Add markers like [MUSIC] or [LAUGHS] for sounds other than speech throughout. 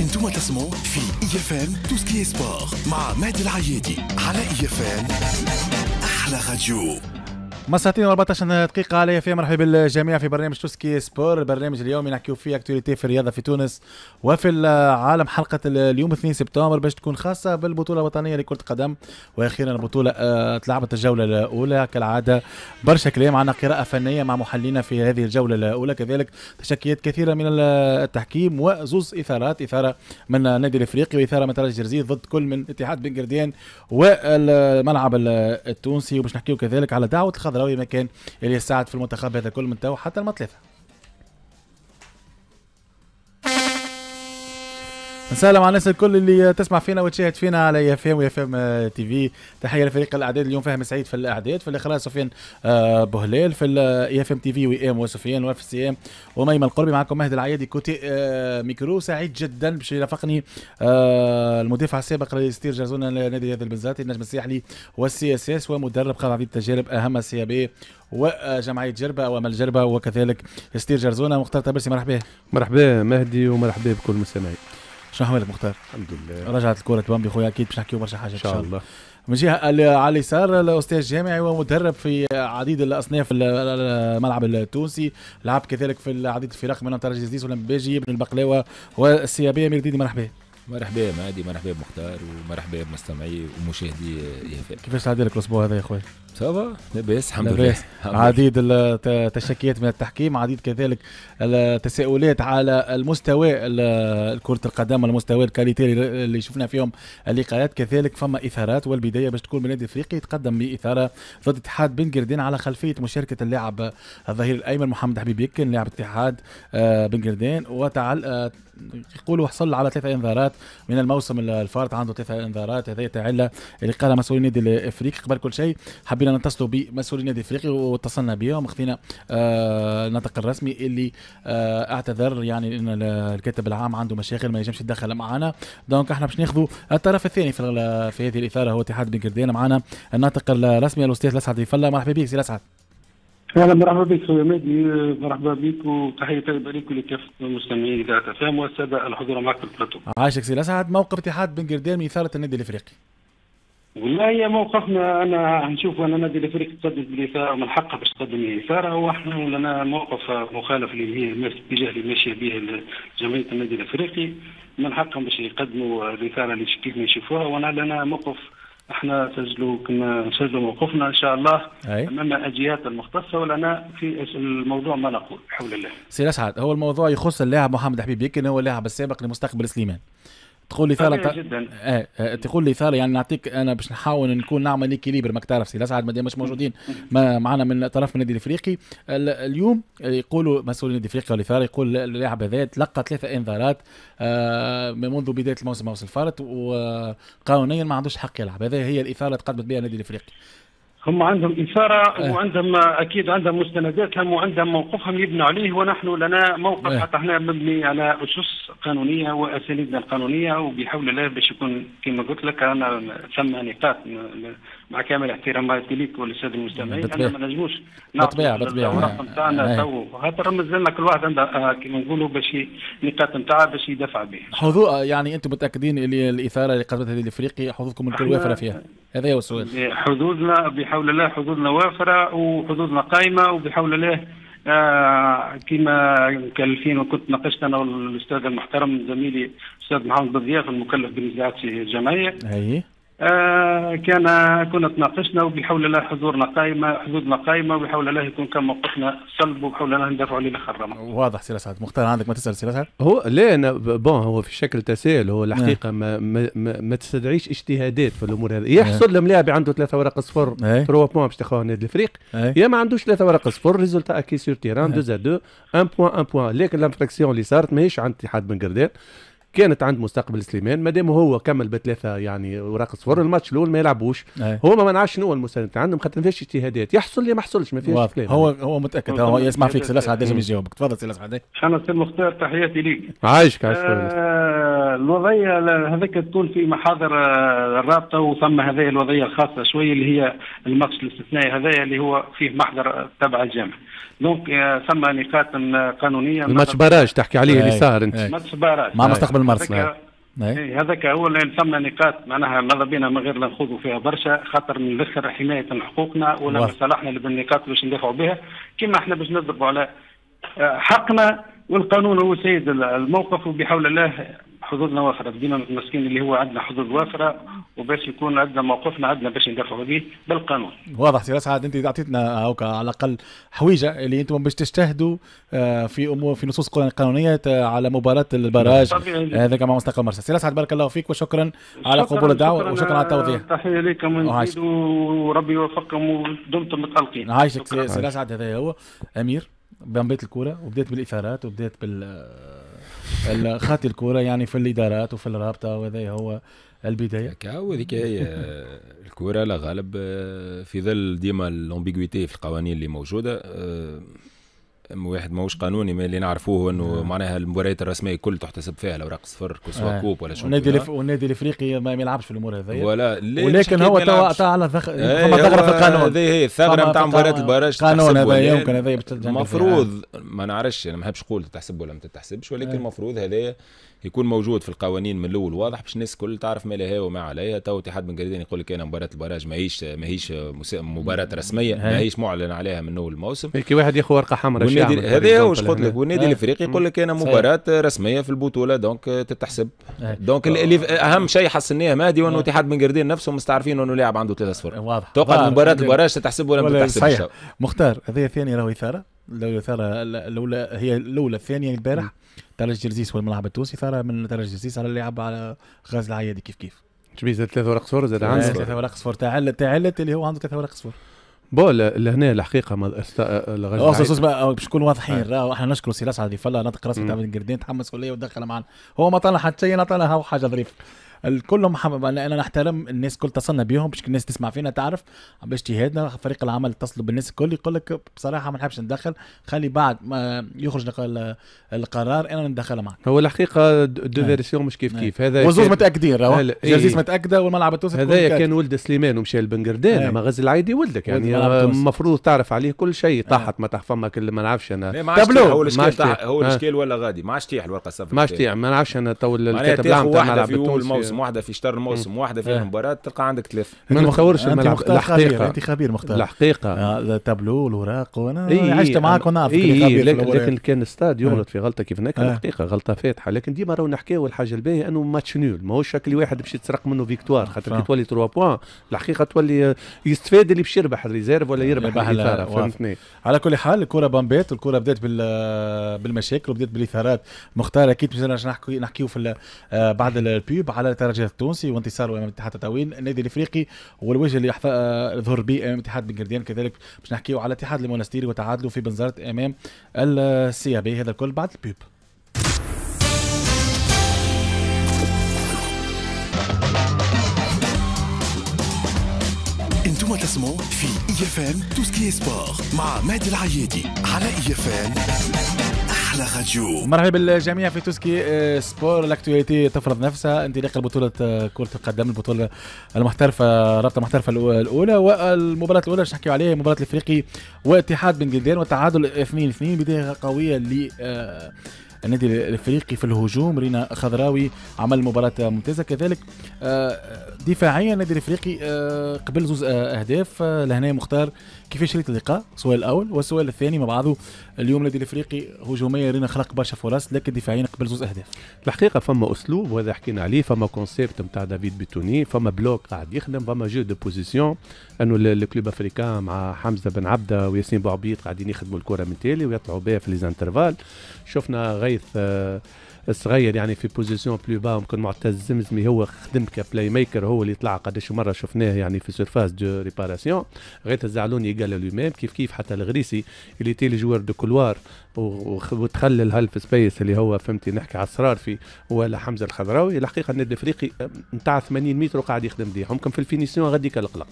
انتم تسمعوا في اي اف ام توسكي سبور مع مادي العيادي على اي اف ام احلى راديو مساتين 14 دقيقة عليا فيها مرحبا بالجميع في برنامج توسكي سبور البرنامج اليومي نحكيو فيه اكتواليتي في الرياضة في تونس وفي العالم حلقة اليوم 2 سبتمبر باش تكون خاصة بالبطولة الوطنية لكرة القدم وأخيرا البطولة آه، تلعبت الجولة الأولى كالعادة برشا كلام عندنا قراءة فنية مع محللين في هذه الجولة الأولى كذلك تشكيات كثيرة من التحكيم وزوز إثارات إثارة من النادي الإفريقي وإثارة من ترجي جرزيز ضد كل من اتحاد بن قردين والملعب التونسي وباش نحكيو كذلك على دعوة الخضراء البدراوي ما كان اللي يساعد في المنتخب هذا كل من تو حتى المطلفه نسلم على الناس الكل اللي تسمع فينا وتشاهد فينا على ويا فهم تي في تحيه لفريق الاعداد اليوم فهم سعيد في الاعداد في الاخراج سفيان آه، بهلال في فهم تي في ام وسفيان وفي ام وميمن القربي معكم مهدي العيادي كوتي آه، ميكرو سعيد جدا باش يرافقني المدافع آه، السابق لستير جازون نادي هذا البنزاتي النجم الساحلي والسي اس اس ومدرب قام عديد التجارب اهم سي بي وجمعيه جربه وامل جربه وكذلك ستير جرزونا مختار تبرسي مرحبا مرحبا مهدي ومرحبا بكل المستمعين شو احوالك مختار؟ الحمد لله رجعت الكره تبان بخويا اكيد باش نحكيو برشا حاجات ان شاء الله من جهه على اليسار الاستاذ جامعي ومدرب في عديد الاصناف الملعب التونسي لعب كذلك في عديد الفرق من ترجي زيزو باجي بن البقلاوه والسيابيه ميرديدي مرحبا مرحبا مهدي مرحبا بمختار ومرحبا بمستمعي ومشاهدي يافا كيفاش تعدي لك الاسبوع هذا يا خويا؟ سافا لاباس الحمد لله عديد التشكيات من التحكيم عديد كذلك التساؤلات على المستوى الكرة القدم المستوى الكاليتي اللي شفنا فيهم اللقاءات كذلك فما اثارات والبدايه باش تكون من نادي افريقي يتقدم باثاره ضد اتحاد بن قردين على خلفيه مشاركه اللاعب الظهير الايمن محمد حبيب يكن لاعب اتحاد آه، بن قردين وتعال آه، يقولوا حصل على ثلاثة انذارات من الموسم الفارط عنده ثلاثة انذارات هذه تعلة اللي قالها مسؤولين النادي الافريقي قبل كل شيء حبينا الى نتصلوا بمسؤولي النادي الافريقي واتصلنا بهم اخذنا النطق آه، الرسمي اللي آه، اعتذر يعني ان الكاتب العام عنده مشاكل ما ينجمش يتدخل معنا دونك احنا باش ناخذوا الطرف الثاني في في هذه الاثاره هو اتحاد بن قردان معنا الناطق الرسمي الاستاذ الاسعد فلا مرحبا بك سي الاسعد اهلا مرحبا بك خويا مهدي مرحبا بك وتحيه طيبه لك ولكافه المستمعين اذاعه فهم والساده الحضور معك في البلاتو. عاشك سي الاسعد موقف اتحاد بن قردان من اثاره النادي الافريقي. والله موقفنا انا نشوف انا نادي الافريقي تقدم الاثاره من حقه باش تقدم اثاره واحنا ولنا موقف مخالف اللي هي الاتجاه اللي ماشيه به جمعيه النادي الافريقي من حقهم باش يقدموا الاثاره اللي كيف ما يشوفوها وانا لنا موقف احنا سجلوا كنا نسجلوا موقفنا ان شاء الله أي. امام الجهات المختصه ولنا في الموضوع ما نقول حول الله. سي اسعد هو الموضوع يخص اللاعب محمد حبيب يكن هو اللاعب السابق لمستقبل سليمان. تقول لي ثالث جدا إيه،, ايه تقول لي ثالث يعني نعطيك انا باش نحاول نكون نعمل ليكيليبر ماك تعرف سي الاسعد مادام مش موجودين ما معنا من طرف من النادي الافريقي اليوم يقولوا مسؤول النادي الافريقي والافاره يقول اللاعب هذا تلقى ثلاثه انذارات آه، منذ بدايه الموسم الموسم وصل فارت وقانونيا ما عندوش حق يلعب هذا هي الاثاره اللي تقدمت بها النادي الافريقي هم عندهم إثارة أه. وعندهم أكيد عندهم مستنداتهم وعندهم موقفهم يبنوا عليه ونحن لنا موقف أه. حتى احنا مبني على أسس قانونية وأساليبنا القانونية وبحول الله باش يكون كما قلت لك أنا ثم نقاط مع كامل احتراماتي ليك وللساده المستمعين انا ما نجموش بالطبيعه بالطبيعه الرقم تاعنا تو رمز لنا كل واحد عنده آه، كيما نقولوا باش النقاط نتاع باش يدافع بها حظوظ آه، يعني انتم متاكدين اللي الاثاره اللي قدمتها الافريقي حظوظكم الكل وافره فيها هذا هو السؤال حظوظنا بحول الله حظوظنا وافره وحظوظنا قائمه وبحول الله آه كما مكلفين وكنت ناقشت انا والاستاذ المحترم زميلي استاذ محمد بن المكلف بنزاعات الجمعيه. آه، كان كنا تناقشنا وبحول الله حضورنا قائمه حدودنا قائمه وبحول الله يكون كما قلنا صلب وبحول الله ندفع عليه لخرمه. واضح سي سعد مختار عندك ما تسال سي الاسعد؟ هو لا انا بون هو في شكل تسائل هو الحقيقه نعم. ما, ما, ما, ما تستدعيش اجتهادات في الامور هذه يحصل نعم. لملاعب عنده ثلاثه ورق صفر تروا بوان باش تخوها نادي الفريق يا ما عندوش ثلاثه ورق صفر ريزولتا اكي سور تيران 2 2 1 بوان 1 بوان لكن لانفراكسيون اللي صارت ماهيش عند اتحاد بن قردان كانت عند مستقبل سليمان ما دام هو كمل بثلاثه يعني اوراق صفر الماتش الاول ما يلعبوش إيه. هو ما منعش شنو المساند عندهم خاطر ما فيهاش اجتهادات يحصل لي ما حصلش ما فيهاش كلام هو هو متاكد هو يسمع فيك سي الاسعد لازم يجاوبك تفضل سي الاسعد ان سي مختار تحياتي ليك عايشك عايشك آه الوضعيه هذاك تكون في محاضر الرابطه آه، وثم هذه الوضعيه الخاصه شويه اللي هي الماتش الاستثنائي هذايا اللي هو فيه محضر تبع الجامعه دونك ثم نقاط قانونيه الماتش باراج تحكي عليه اللي صار انت ماتش باراج مع مستقبل مرسى إيه، هذاك هو اللي ثم نقاط معناها ماذا بينا من غير لا نخوضوا فيها برشا خاطر من الاخر حمايه حقوقنا ولا صلاحنا اللي بالنقاط باش ندافعوا بها كما احنا باش نضربوا على آه، حقنا والقانون هو سيد الموقف وبحول الله حدودنا وافره ديما المسكين اللي هو عندنا حدود وافره وباش يكون عندنا موقفنا عندنا باش ندافعوا به بالقانون. واضح سي سعد انت اعطيتنا هوكا على الاقل حويجه اللي انتم باش تجتهدوا آه، في امور في نصوص قانونيه آه، على مباراه البراج هذاك مع مستقبل مرسى. سي سعد بارك الله فيك وشكرا على قبول الدعوه وشكرا على التوضيح. تحيه لكم وربي يوفقكم ودمتم متالقين. عايشك سي سعد هذا هو امير بين بيت الكوره وبدات بالاثارات وبدات بال خات الكوره يعني في الادارات وفي الرابطه وهذا هو البدايه هذيك هي آه، الكوره لا غالب آه، في ظل ديما الامبيغويتي في القوانين اللي موجوده آه، واحد ماهوش قانوني ما اللي نعرفوه انه نعم. معناها المباريات الرسميه الكل تحتسب فيها الاوراق صفر كسوة آه. كوب ولا شو النادي الف... والنادي الافريقي ما يلعبش في الامور هذه ولا ولكن هو تو توا على إيه، فما ثغره في القانون هذه هي الثغره نتاع مباريات البراج قانون هذا يمكن هذا المفروض ما نعرفش انا ما نحبش نقول تحسب ولا ما تتحسبش ولكن المفروض آه. هذايا يكون موجود في القوانين من الاول واضح باش الناس الكل تعرف ما لها وما عليها تو اتحاد بن قريدين يقول لك انا مباراه البراج ماهيش ماهيش مباراه رسميه ماهيش معلن عليها من اول الموسم كي واحد ياخذ ورقه حمراء هذا هو قلت لك والنادي الافريقي يقول لك انا مباراه رسميه في البطوله دونك تتحسب دونك اللي اهم شيء حسناه مهدي وانه اتحاد بن قريدين نفسهم مستعرفين انه لاعب عنده 3 صفر واضح توقع مباراه البراج تتحسب ولا ما تتحسبش مختار هذه ثاني راهو اثاره الاولى الاولى هي الاولى الثانيه يعني البارح ثلج جرزيس والملعب التونسي ثار من ثلج جرزيس على اللي على غاز العيادي كيف كيف شبيه زاد ثلاثة ورق صفر زاد عنده ثلاثة ورق صفر تاع تاع اللي هو عنده ثلاثة ورق صفر بون لهنا الحقيقه ما لغايه باش نكون واضحين راه احنا نشكروا سي على اللي فلا نطق راسه تاع بن قردين تحمس ولا ودخل معنا هو ما طلع حتى شيء طلع هو حاجه ظريفه الكل محمد انا نحترم الناس كل اتصلنا بيهم باش الناس تسمع فينا تعرف باش تهدنا فريق العمل اتصلوا بالناس الكل يقول لك بصراحه ما نحبش ندخل خلي بعد ما يخرج القرار انا ندخله معك هو الحقيقه دو نعم. فيرسيون مش كيف نعم. كيف هذا وزوز متاكدين راهو جرزيس إيه. متاكده والملعب التونسي هذايا كان ولد سليمان ومشى لبنقردان اما نعم. غزل عادي ولدك يعني المفروض تعرف عليه كل شيء طاحت ما تحفمك ما نعرفش انا تابلو هو الاشكال هو آه. الاشكال ولا غادي ما عادش تيح الورقه الصفراء ما عادش تيح ما نعرفش انا تو الكاتب العام تاع الملعب التونسي لازم واحده في شطر الموسم واحده في إيه. المباراه تلقى عندك ثلاثه ما نخورش الحقيقه انت خبير مختار الحقيقه التابلو آه، الوراق وانا إيه عشت معاك ونعرف إيه إيه لكن, لكن كان استاد يغلط إيه. في غلطه كيف هناك إيه. الحقيقه غلطه فاتحه لكن ديما راهو نحكيو الحاجه الباهيه انه ماتش نول ماهوش شكل واحد باش يتسرق منه فيكتوار آه، خاطر كي تولي 3 بوان الحقيقه تولي يستفاد اللي باش يربح الريزيرف ولا يربح الاثاره فهمتني على كل حال الكره بامبات الكره بدات بالمشاكل وبدات بالاثارات مختار اكيد باش نحكيو في آه، بعد البيب على الترجي التونسي وانتصاره امام الاتحاد تطاوين النادي الافريقي والوجه اللي ظهر به امام اتحاد بن قردين كذلك باش نحكيو على اتحاد المونستيري وتعادله في بنزرت امام السي بي هذا الكل بعد البيب انتم تسمعوا في اي اف ام تو سبور مع مهدي العيادي على اي اف ام احلى راديو مرحبا بالجميع في توسكي آه، سبور لاكتواليتي تفرض نفسها انطلاق البطوله آه، كره القدم البطوله المحترفه رابطه المحترفه الاولى والمباراه الاولى باش نحكيو عليها مباراه الافريقي واتحاد بن جلدان وتعادل 2-2 بدايه قويه ل آه، النادي الافريقي في الهجوم رينا خضراوي عمل مباراه ممتازه كذلك آه، دفاعيا النادي الافريقي آه، قبل زوز آه، اهداف لهنا مختار كيفاش شريط اللقاء السؤال الاول والسؤال الثاني مع بعضه اليوم النادي الافريقي هجوميا رينا خلق برشا فرص لكن دفاعيا قبل زوز اهداف الحقيقه فما اسلوب وهذا حكينا عليه فما كونسيبت نتاع دافيد بيتوني فما بلوك قاعد يخدم فما جو دو بوزيسيون انه الكلوب افريكان مع حمزه بن عبده وياسين بوعبيد قاعدين يخدموا الكره من تالي ويطلعوا بها في ليزانترفال شفنا غير faith uh, صغير يعني في بوزيسيون بلو با ممكن معتز زمزمي هو خدم كبلاي ميكر هو اللي طلع قداش مره شفناه يعني في سيرفاس دو ريباراسيون غير الزعلوني قال لو ميم كيف كيف حتى الغريسي اللي تي جوار دو كولوار وتخلى الهلف سبيس اللي هو فهمتي نحكي على اسرار في ولا حمزه الخضراوي الحقيقه النادي الافريقي نتاع 80 متر وقاعد يخدم بيه ممكن في الفينيسيون غاديك القلق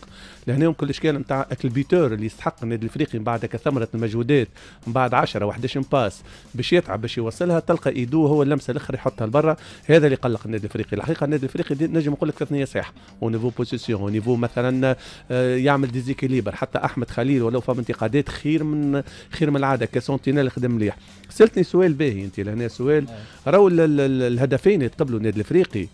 لهنا يمكن الاشكال نتاع البيتور اللي يستحق النادي الافريقي من بعد كثمره المجهودات من بعد 10 و11 باس باش يتعب باش يوصلها تلقى ايدو هو اللمسه الباس الاخر يحطها لبرا هذا اللي قلق النادي الافريقي الحقيقه النادي الافريقي نجم نقول لك ثنيه صحيحه ونيفو بوزيسيون ونيفو مثلا آه، يعمل ديزيكيليبر حتى احمد خليل ولو فهم انتقادات خير من خير من العاده كسونتينيل خدم مليح سالتني سؤال باهي انت لهنا سؤال نعم. راهو الهدفين يتقبلوا النادي الافريقي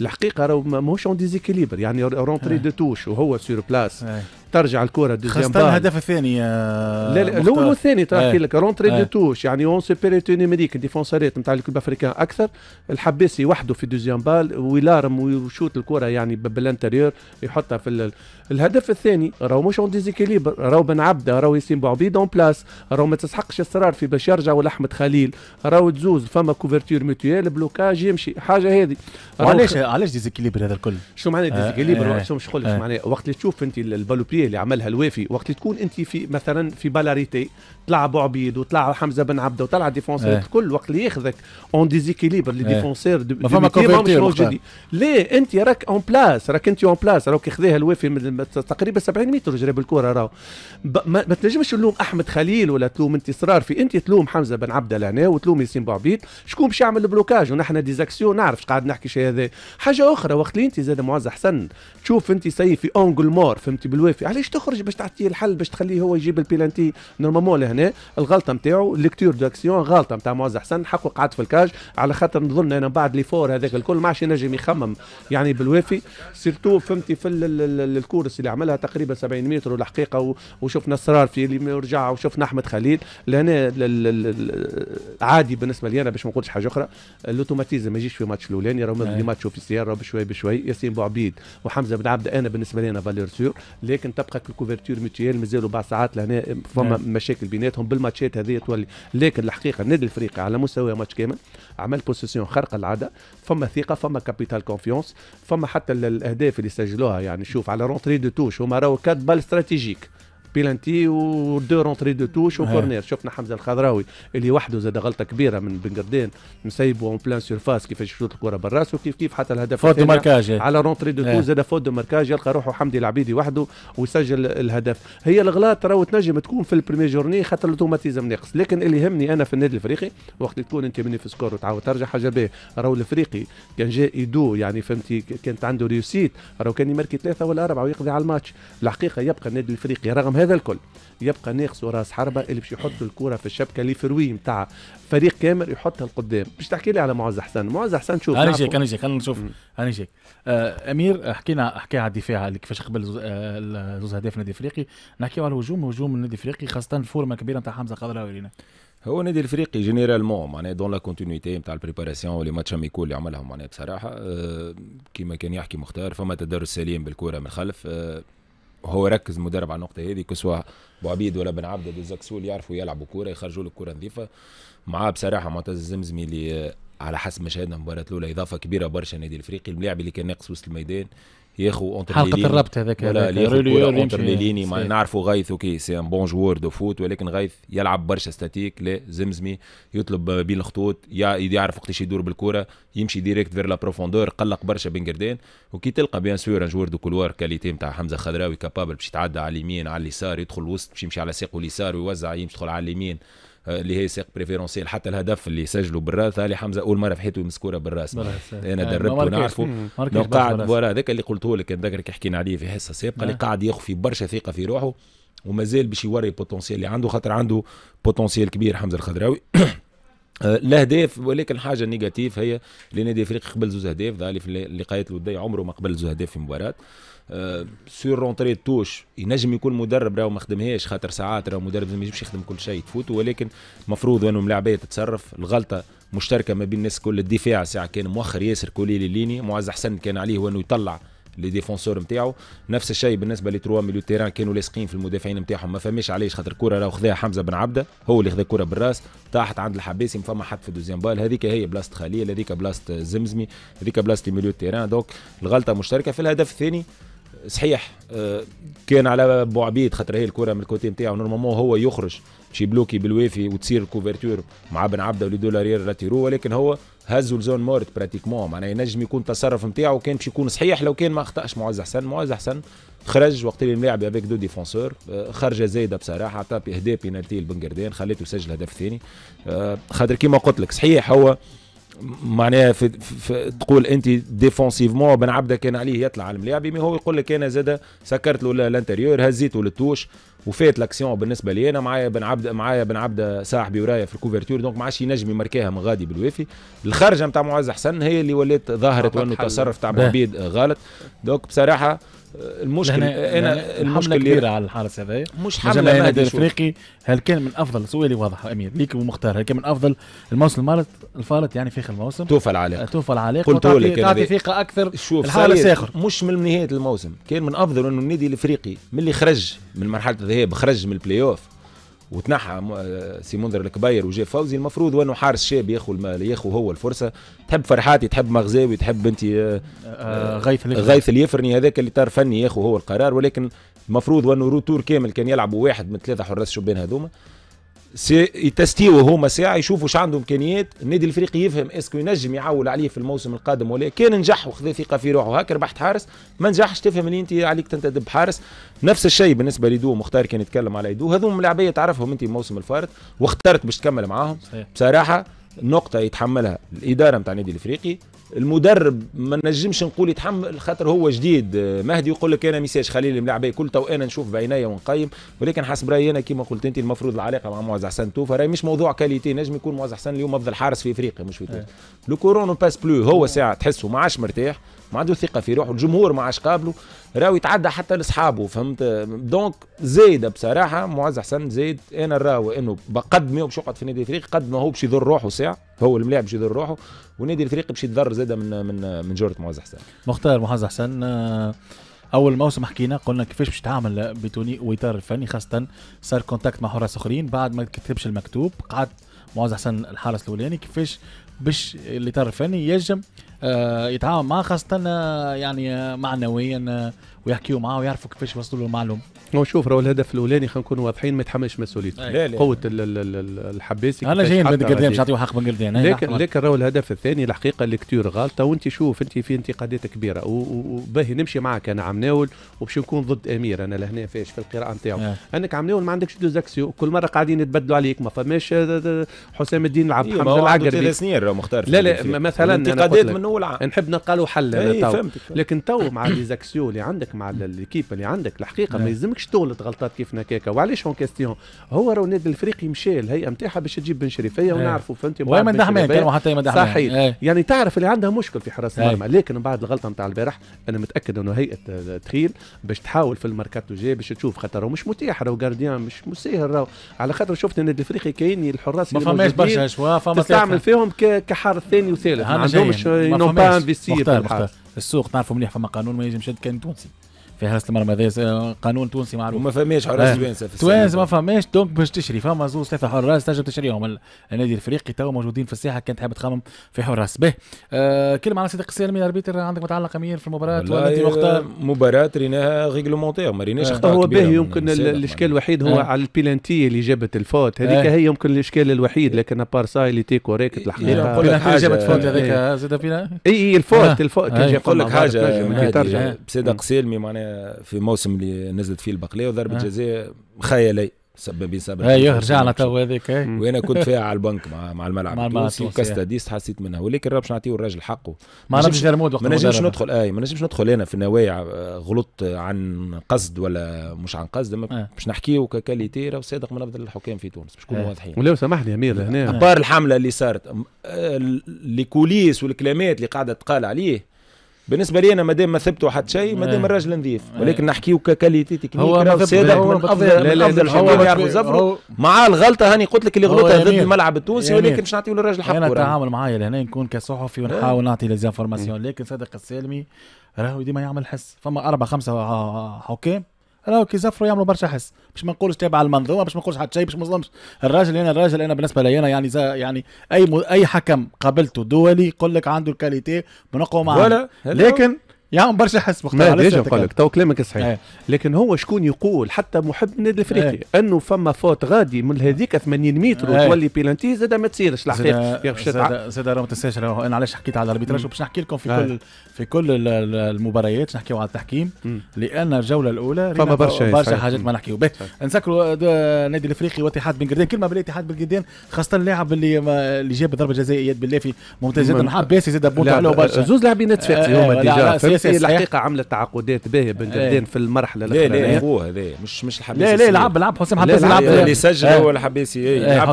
الحقيقه راهو ماهوش اون ديزيكيليبر يعني رونتري دو توش وهو سور بلاس ترجع الكره دوزيام بال الهدف الثاني لا لا الاول والثاني تحكي إيه. لك رونتري دو توش يعني اون سوبيريتي نيميريك الديفونساريت نتاع الكوب افريكان اكثر الحباسي وحده في دوزيام بال ويلارم ويشوت الكره يعني بالانتيريور يحطها في الهدف الثاني راهو مش اون ديزيكيليبر راهو بن عبده راهو ياسين بوعبيد اون بلاس راهو ما تسحقش اصرار في باش يرجع ولا احمد خليل راهو تزوز فما كوفرتير ميتويال بلوكاج يمشي حاجه هذه علاش علاش ديزيكيليبر هذا الكل شو معنى ديزيكيليبر آه آه شو مش نقول آه معناها وقت اللي تشوف انت البالوبيي اللي عملها الوافي وقت اللي تكون انت في مثلا في بالاريتي طلع ابو عبيد وطلع حمزه بن عبده وطلع ديفونسير الكل إيه. وقت اللي ياخذك اون ديزيكيليبر لي ديفونسير ما فما مش موجودين ليه انت راك اون بلاس راك انت اون بلاس راك خذاها الوافي تقريبا 70 متر جرب الكره راهو ما تنجمش تلوم احمد خليل ولا تلوم انتصار في انت تلوم حمزه بن عبده لهنا وتلوم ياسين بوعبيد شكون باش يعمل البلوكاج ونحن ديزاكسيون نعرف قاعد نحكي شيء هذا حاجه اخرى وقت اللي انت زاد معز حسن تشوف انت سي في اونجل مور فهمتي بالوافي علاش تخرج باش تعطيه الحل باش تخليه هو يجيب البيلانتي نورمالمون لهنا معناه الغلطه نتاعو ليكتور داكسيون غلطه نتاع معز حسن حقه قعد في الكاج على خاطر نظن انا بعد لي فور هذاك الكل ما عادش ينجم يخمم يعني بالوافي سيرتو فهمتي في الكورس اللي عملها تقريبا 70 متر والحقيقه وشفنا اسرار في اللي رجع وشفنا احمد خليل لهنا عادي بالنسبه لي انا باش ما نقولش حاجه اخرى الاوتوماتيزم ما يجيش في ماتش الاولاني راهو نعم. لي ماتش اوفيسيال راهو بشوي بشوي ياسين بوعبيد وحمزه بن عبد انا بالنسبه لي انا فالور سور لكن تبقى الكوفرتور ميتيال مازالوا بعض ساعات لهنا فما نعم. مشاكل بيناتهم حياتهم بالماتشات هذه تولي لكن الحقيقه النادي الافريقي على مستوى ماتش كامل عمل بوسيسيون خرق العاده فما ثقه فما كابيتال كونفيونس فما حتى الاهداف اللي سجلوها يعني شوف على رونتري دو توش هما راهو كات بال استراتيجيك بيلانتي ودو رونتري دو توش آه. وكورنير شفنا حمزه الخضراوي اللي وحده زاد غلطه كبيره من بن قردين مسيبه اون بلان سيرفاس كيفاش يشوط الكره بالراس وكيف كيف حتى الهدف فوت ماركاج على رونتري دو آه. توش زاد فوت ماركاج يلقى روحه حمدي العبيدي وحده ويسجل الهدف هي الغلاط راهو تنجم تكون في البريمي جورني خاطر الاوتوماتيزم ناقص لكن اللي يهمني انا في النادي الافريقي وقت تكون انت مني في سكور وتعاود ترجع حاجه باهيه راهو الافريقي كان جاء يدو يعني فهمتي كانت عنده ريوسيت راهو كان يمركي ثلاثه ولا اربعه ويقضي على الماتش الحقيقه يبقى النادي الافريقي رغم هذا الكل يبقى ناقصه راس حربه اللي باش يحط الكره في الشبكه اللي فروي نتاع فريق كامل يحطها لقدام باش تحكي لي على معز حسن معز حسن شوف انا جيك انا جيك خلينا نشوف انا جيك آه امير حكينا حكي على الدفاع اللي كيفاش قبل آه، زوز اهداف النادي الافريقي نحكيو على الهجوم هجوم النادي الافريقي خاصه الفورمه الكبيره نتاع حمزه قدراوي هو النادي الافريقي جينيرالمون معناها دون لا كونتينيتي نتاع البريباراسيون ولي ماتش اميكو اللي عملهم معناها بصراحه آه، كيما كان يحكي مختار فما تدرس سليم بالكوره من الخلف أه هو ركز مدرب على النقطه هذه كسوة بو عبيد ولا بن عبد ولا زكسول يعرفوا يلعبوا كوره يخرجوا لك كوره نظيفه معاه بصراحه معتز الزمزمي اللي على حسب ما شاهدنا المباراه الاولى اضافه كبيره برشا النادي الافريقي الملاعب اللي كان ناقص وسط الميدان ياخو اونتر حلقه الربط هذاك لا اونتر ليليني ما نعرفوا غيث اوكي سي ان بون جوور دو فوت ولكن غيث يلعب برشا ستاتيك لا زمزمي يطلب بين الخطوط يعرف وقتاش يدور بالكوره يمشي ديريكت فير لا بروفوندور قلق برشا بن قردان وكي تلقى بيان سور ان جوور دو كولوار كاليتي نتاع حمزه خضراوي كابابل باش يتعدى على اليمين على اليسار يدخل الوسط باش يمشي على ساقه اليسار ويوزع يمشي يدخل على اليمين آه، اللي هي ساق بريفيرونسيال حتى الهدف اللي سجله بالراس علي حمزه اول مره في حياته مسكوره بالراس انا آه، دربته ونعرفه لو قاعد ورا هذاك اللي قلته لك نتذكر حكينا عليه في حصه سابقه اللي آه. قاعد يخفي برشا ثقه في روحه ومازال باش يوري بوتنسيال اللي عنده خاطر عنده بوتنسيال كبير حمزه الخضراوي [COUGHS] الاهداف ولكن حاجه نيجاتيف هي لنادي افريقيا قبل زوز اهداف ظهر في اللقاءات الوديه عمره ما قبل زوز اهداف في مباراه سور رونتري توش ينجم يكون مدرب راهو ما خدمهاش خاطر ساعات راهو مدرب ما يجمش يخدم كل شيء تفوته ولكن مفروض انه ملاعبيه تتصرف الغلطه مشتركه ما بين الناس كل الدفاع ساعه كان مؤخر ياسر كولي ليني معز حسن كان عليه وانه يطلع لي ديفونسور نتاعو نفس الشيء بالنسبه لتروا ميليو تيران كانوا لاصقين في المدافعين نتاعهم ما فماش علاش خاطر الكره راهو خذاها حمزه بن عبده هو اللي خذا الكره بالراس طاحت عند الحباسي ما فما حد في الدوزيام بال هذيك هي بلاصه خليل هذيك بلاصه زمزمي هذيك بلاصه ميليو تيران دونك الغلطه مشتركه في الهدف الثاني صحيح آه، كان على بو عبيد خاطر هي الكره من الكوتي نتاعو نورمالمون هو يخرج باش بلوكي بالوافي وتصير كوفرتور مع بن عبده ولي دولارير راتيرو ولكن هو هزوا الزون مورت براتيكمون معناها ينجم يكون التصرف نتاعو كان باش يكون صحيح لو كان ما اخطاش معز حسن معز حسن خرج وقت اللي ملاعب افيك دو ديفونسور خرجه زايده بصراحه عطى هدا بينالتي لبنكردان خليته يسجل هدف ثاني آه، خاطر كيما قلت لك صحيح هو معناها في, في تقول انت ديفونسيفمون بن عبده كان عليه يطلع على الملاعب هو يقول لك انا زاد سكرت له الانتيريور هزيته للتوش وفات لاكسيون بالنسبه لي انا معايا بن عبده معايا بن عبده صاحبي ورايا في الكوفرتور دونك ما عادش ينجم يمركيها من غادي بالوافي الخرجه نتاع معز حسن هي اللي ولات ظهرت وانه التصرف تاع عبيد غلط دونك بصراحه المشكل انا المشكل كبيره على الحارس هذا مش حمله نادي الافريقي هل كان من افضل سؤالي واضح امير ليك ومختار هل كان من افضل الموسم المالت الفارط يعني في اخر الموسم توفى العلاقه توفى العلاقه قلت لك تعطي ثقه اكثر شوف الحارس اخر مش من نهايه الموسم كان من افضل انه النادي الافريقي من اللي خرج من مرحله الذهاب خرج من البلاي اوف وتنحى آه، سيمونذر الكبير وجا فوزي المفروض وانه حارس شاب ياخو ياخو هو الفرصه تحب فرحاتي تحب مغزاوي تحب انت آه، آه، غيث اليفرني غيث اليفرني هذاك اللي طار فني ياخو هو القرار ولكن المفروض وانه روتور كامل كان يلعبوا واحد من ثلاثه حراس شبان هذوما يتستيوا هما ساعه يشوفوا واش عنده امكانيات النادي الفريقي يفهم اسكو ينجم يعول عليه في الموسم القادم ولا كان نجح وخذا ثقه في روحه هاك ربحت حارس ما نجحش تفهم اللي انت عليك تنتدب حارس نفس الشيء بالنسبه لدو مختار كان يتكلم على يدو هذوما اللاعبيه تعرفهم انت الموسم الفارط واخترت باش تكمل معاهم بصراحه نقطه يتحملها الاداره نتاع النادي الافريقي المدرب ما نجمش نقول يتحمل خاطر هو جديد مهدي يقول لك انا ميساج خليل الملاعبيه كل تو انا نشوف بعينيا ونقيم ولكن حسب رايي انا كما قلت انت المفروض العلاقه مع معز حسن توفى راهي مش موضوع كاليتي نجم يكون معز حسن اليوم افضل حارس في افريقيا مش في تونس إيه. لو كورونا باس بلو هو ساعه تحسه ما عادش مرتاح ما عنده ثقه في روحه الجمهور ما عادش قابله راهو يتعدى حتى لاصحابه فهمت دونك زايد بصراحه معز حسن زايد انا راهو انه قد ما هو باش يقعد في نادي الفريق قد ما هو باش يضر روحه ساعه هو الملاعب باش يضر روحه ونادي الفريق باش يتضر زاده من من من جوره معز حسن مختار معز حسن آه، اول موسم حكينا قلنا كيفاش باش تعمل بتوني واطار الفني خاصه صار كونتاكت مع حراس اخرين بعد ما كتبش المكتوب قعد معز حسن الحارس الاولاني كيفاش باش الاطار الفني ينجم آه، يتعاون معاه خاصه آه، يعني آه، معنويا ويحكيوا معاه ويعرفوا كيفاش يوصلوا له المعلومه هو شوف راهو الهدف الاولاني خلينا نكونوا واضحين ما يتحملش مسؤوليته قوه الحباسي انا جاي من قدام مش حق من قدام لكن لكن راهو الهدف الثاني الحقيقه الليكتور غالطه وانت شوف انت في انتقادات كبيره وباهي نمشي معك انا عم ناول وباش نكون ضد امير انا لهنا فاش في القراءه نتاعو نعم. انك عم ناول ما عندكش دوزاكسيو كل مره قاعدين يتبدلوا عليك ما فماش آه، آه، آه، حسام الدين العبد إيه حمزه العقربي ثلاث سنين مختار لا لا مثلا انتقادات من اول عام نحب نلقى له حل إيه، لكن تو مع ديزاكسيو اللي عندك مع الكيب اللي عندك الحقيقه ما نعم. يلزمك ليش طولت غلطات كيفنا كيكا وعلاش هون كاستيون هو راه النادي الافريقي مشى الهيئه نتاعها باش تجيب بن شريفيه ونعرفوا فهمتي ومن دحمان كانوا حتى مدح دحمان صحيح إيه. يعني تعرف اللي عندها مشكل في حراس إيه. المرمى لكن من بعد الغلطه نتاع البارح انا متاكد انه هيئه تخيل باش تحاول في الماركاتو جاي باش تشوف خاطر مش متاح راهو جارديان مش مسهل راهو على خاطر شفت النادي الافريقي كاين الحراس ما فماش برشا شوا فما تستعمل فيهم كحارس ثاني وثالث ما عندهمش نو با انفيستي السوق تعرفوا مليح فما قانون ما ينجمش كان تونسي في المرمى هذا قانون تونسي معروف وما فماش حراس آه. توانسه في توانسه ما فماش دونك باش تشري فما زوج ثلاثه حراس تنجم تشريهم النادي الافريقي تو موجودين في الساحه كانت تحب تخمم في حراس به آه كلمه على صديق سالمي اربيتر عندك متعلق امير في المباراه ولا انت آه، مباراه ريناها ريغلومونتير ما ريناش اخطاء آه. هو به يمكن الاشكال الوحيد هو على البيلانتي اللي جابت الفوت هذيك هي يمكن الاشكال الوحيد لكن ابار ساي اللي تيكو راكت الحقيقه اللي جابت فوت هذاك زاد اي الفوت الفوت نقول لك حاجه بصدق سلمي معناها في موسم اللي نزلت فيه البقليه وضربه آه. جزاء خيالي سبب سبب ايوه رجعنا تو هذيك [LAUGHS] وانا كنت فيها على البنك مع مع الملعب مع الملعب ديست حسيت منها ولكن باش نعطيه الراجل حقه ما نجمش غرمود وقت ما نجمش ندخل اي ما نجمش ندخل انا في النوايا آه، غلطت عن قصد ولا مش عن قصد آه. باش نحكيه ككاليتي راه صادق من افضل الحكام في تونس باش نكونوا واضحين ولو سامحني امير هنا ابار الحمله اللي صارت الكوليس والكلامات اللي قاعده تقال عليه بالنسبه لي انا ما دام ما ثبتوا واحد شيء ما دام إيه. الراجل نظيف إيه. ولكن نحكيو ككاليتي تكنيك هو سيادك من افضل من افضل الحكام يعرفوا يزبروا مع الغلطه هاني قلت لك اللي غلطها ضد الملعب التونسي ولكن باش نعطيو للراجل حقه انا التعامل معايا لهنا نكون كصحفي ونحاول إيه. نعطي ليزانفورماسيون لكن صادق السالمي راهو ديما يعمل حس فما اربع خمسه حكام راهو كي زفروا يعملوا برشا حس باش ما نقولش تابع المنظومه باش ما نقولش حتى شيء باش ما نظلمش الراجل انا الراجل انا بالنسبه لي انا يعني زا يعني اي م... اي حكم قابلته دولي يقول لك عنده الكاليتي بنقوا معاه لكن يا برشا حس مختار ما ديجا نقول لك تو كلامك صحيح ايه. لكن هو شكون يقول حتى محب النادي الافريقي ايه. انه فما فوت غادي من هذيك 80 متر ايه. وتولي بيلانتي زاد ما تصيرش الحقيقه زاد زاد ما تنساش انا علاش حكيت على الاربيتراج باش نحكي لكم في ايه. كل في كل المباريات نحكيو على التحكيم لان الجوله الاولى فما برشا برشا حاجات ما نحكيو به نذكروا النادي آه، الافريقي واتحاد بن كل كلمه بالله اتحاد بن قردان خاصه اللاعب اللي اللي جاب ضربه جزائيه يد بالله في ممتاز جدا حاب باسي زاد بونتو برشا زوز لاعبين تفاتي إيه، إيه، هما ديجا الاساس الحقيقه عملت تعاقدات به بين قردين إيه. في المرحله الاخيره لا إيه؟ لا هو هذا مش مش الحبيسي لا لا لعب لعب حسام حبيسي لعب اللي سجل هو الحبيسي لعب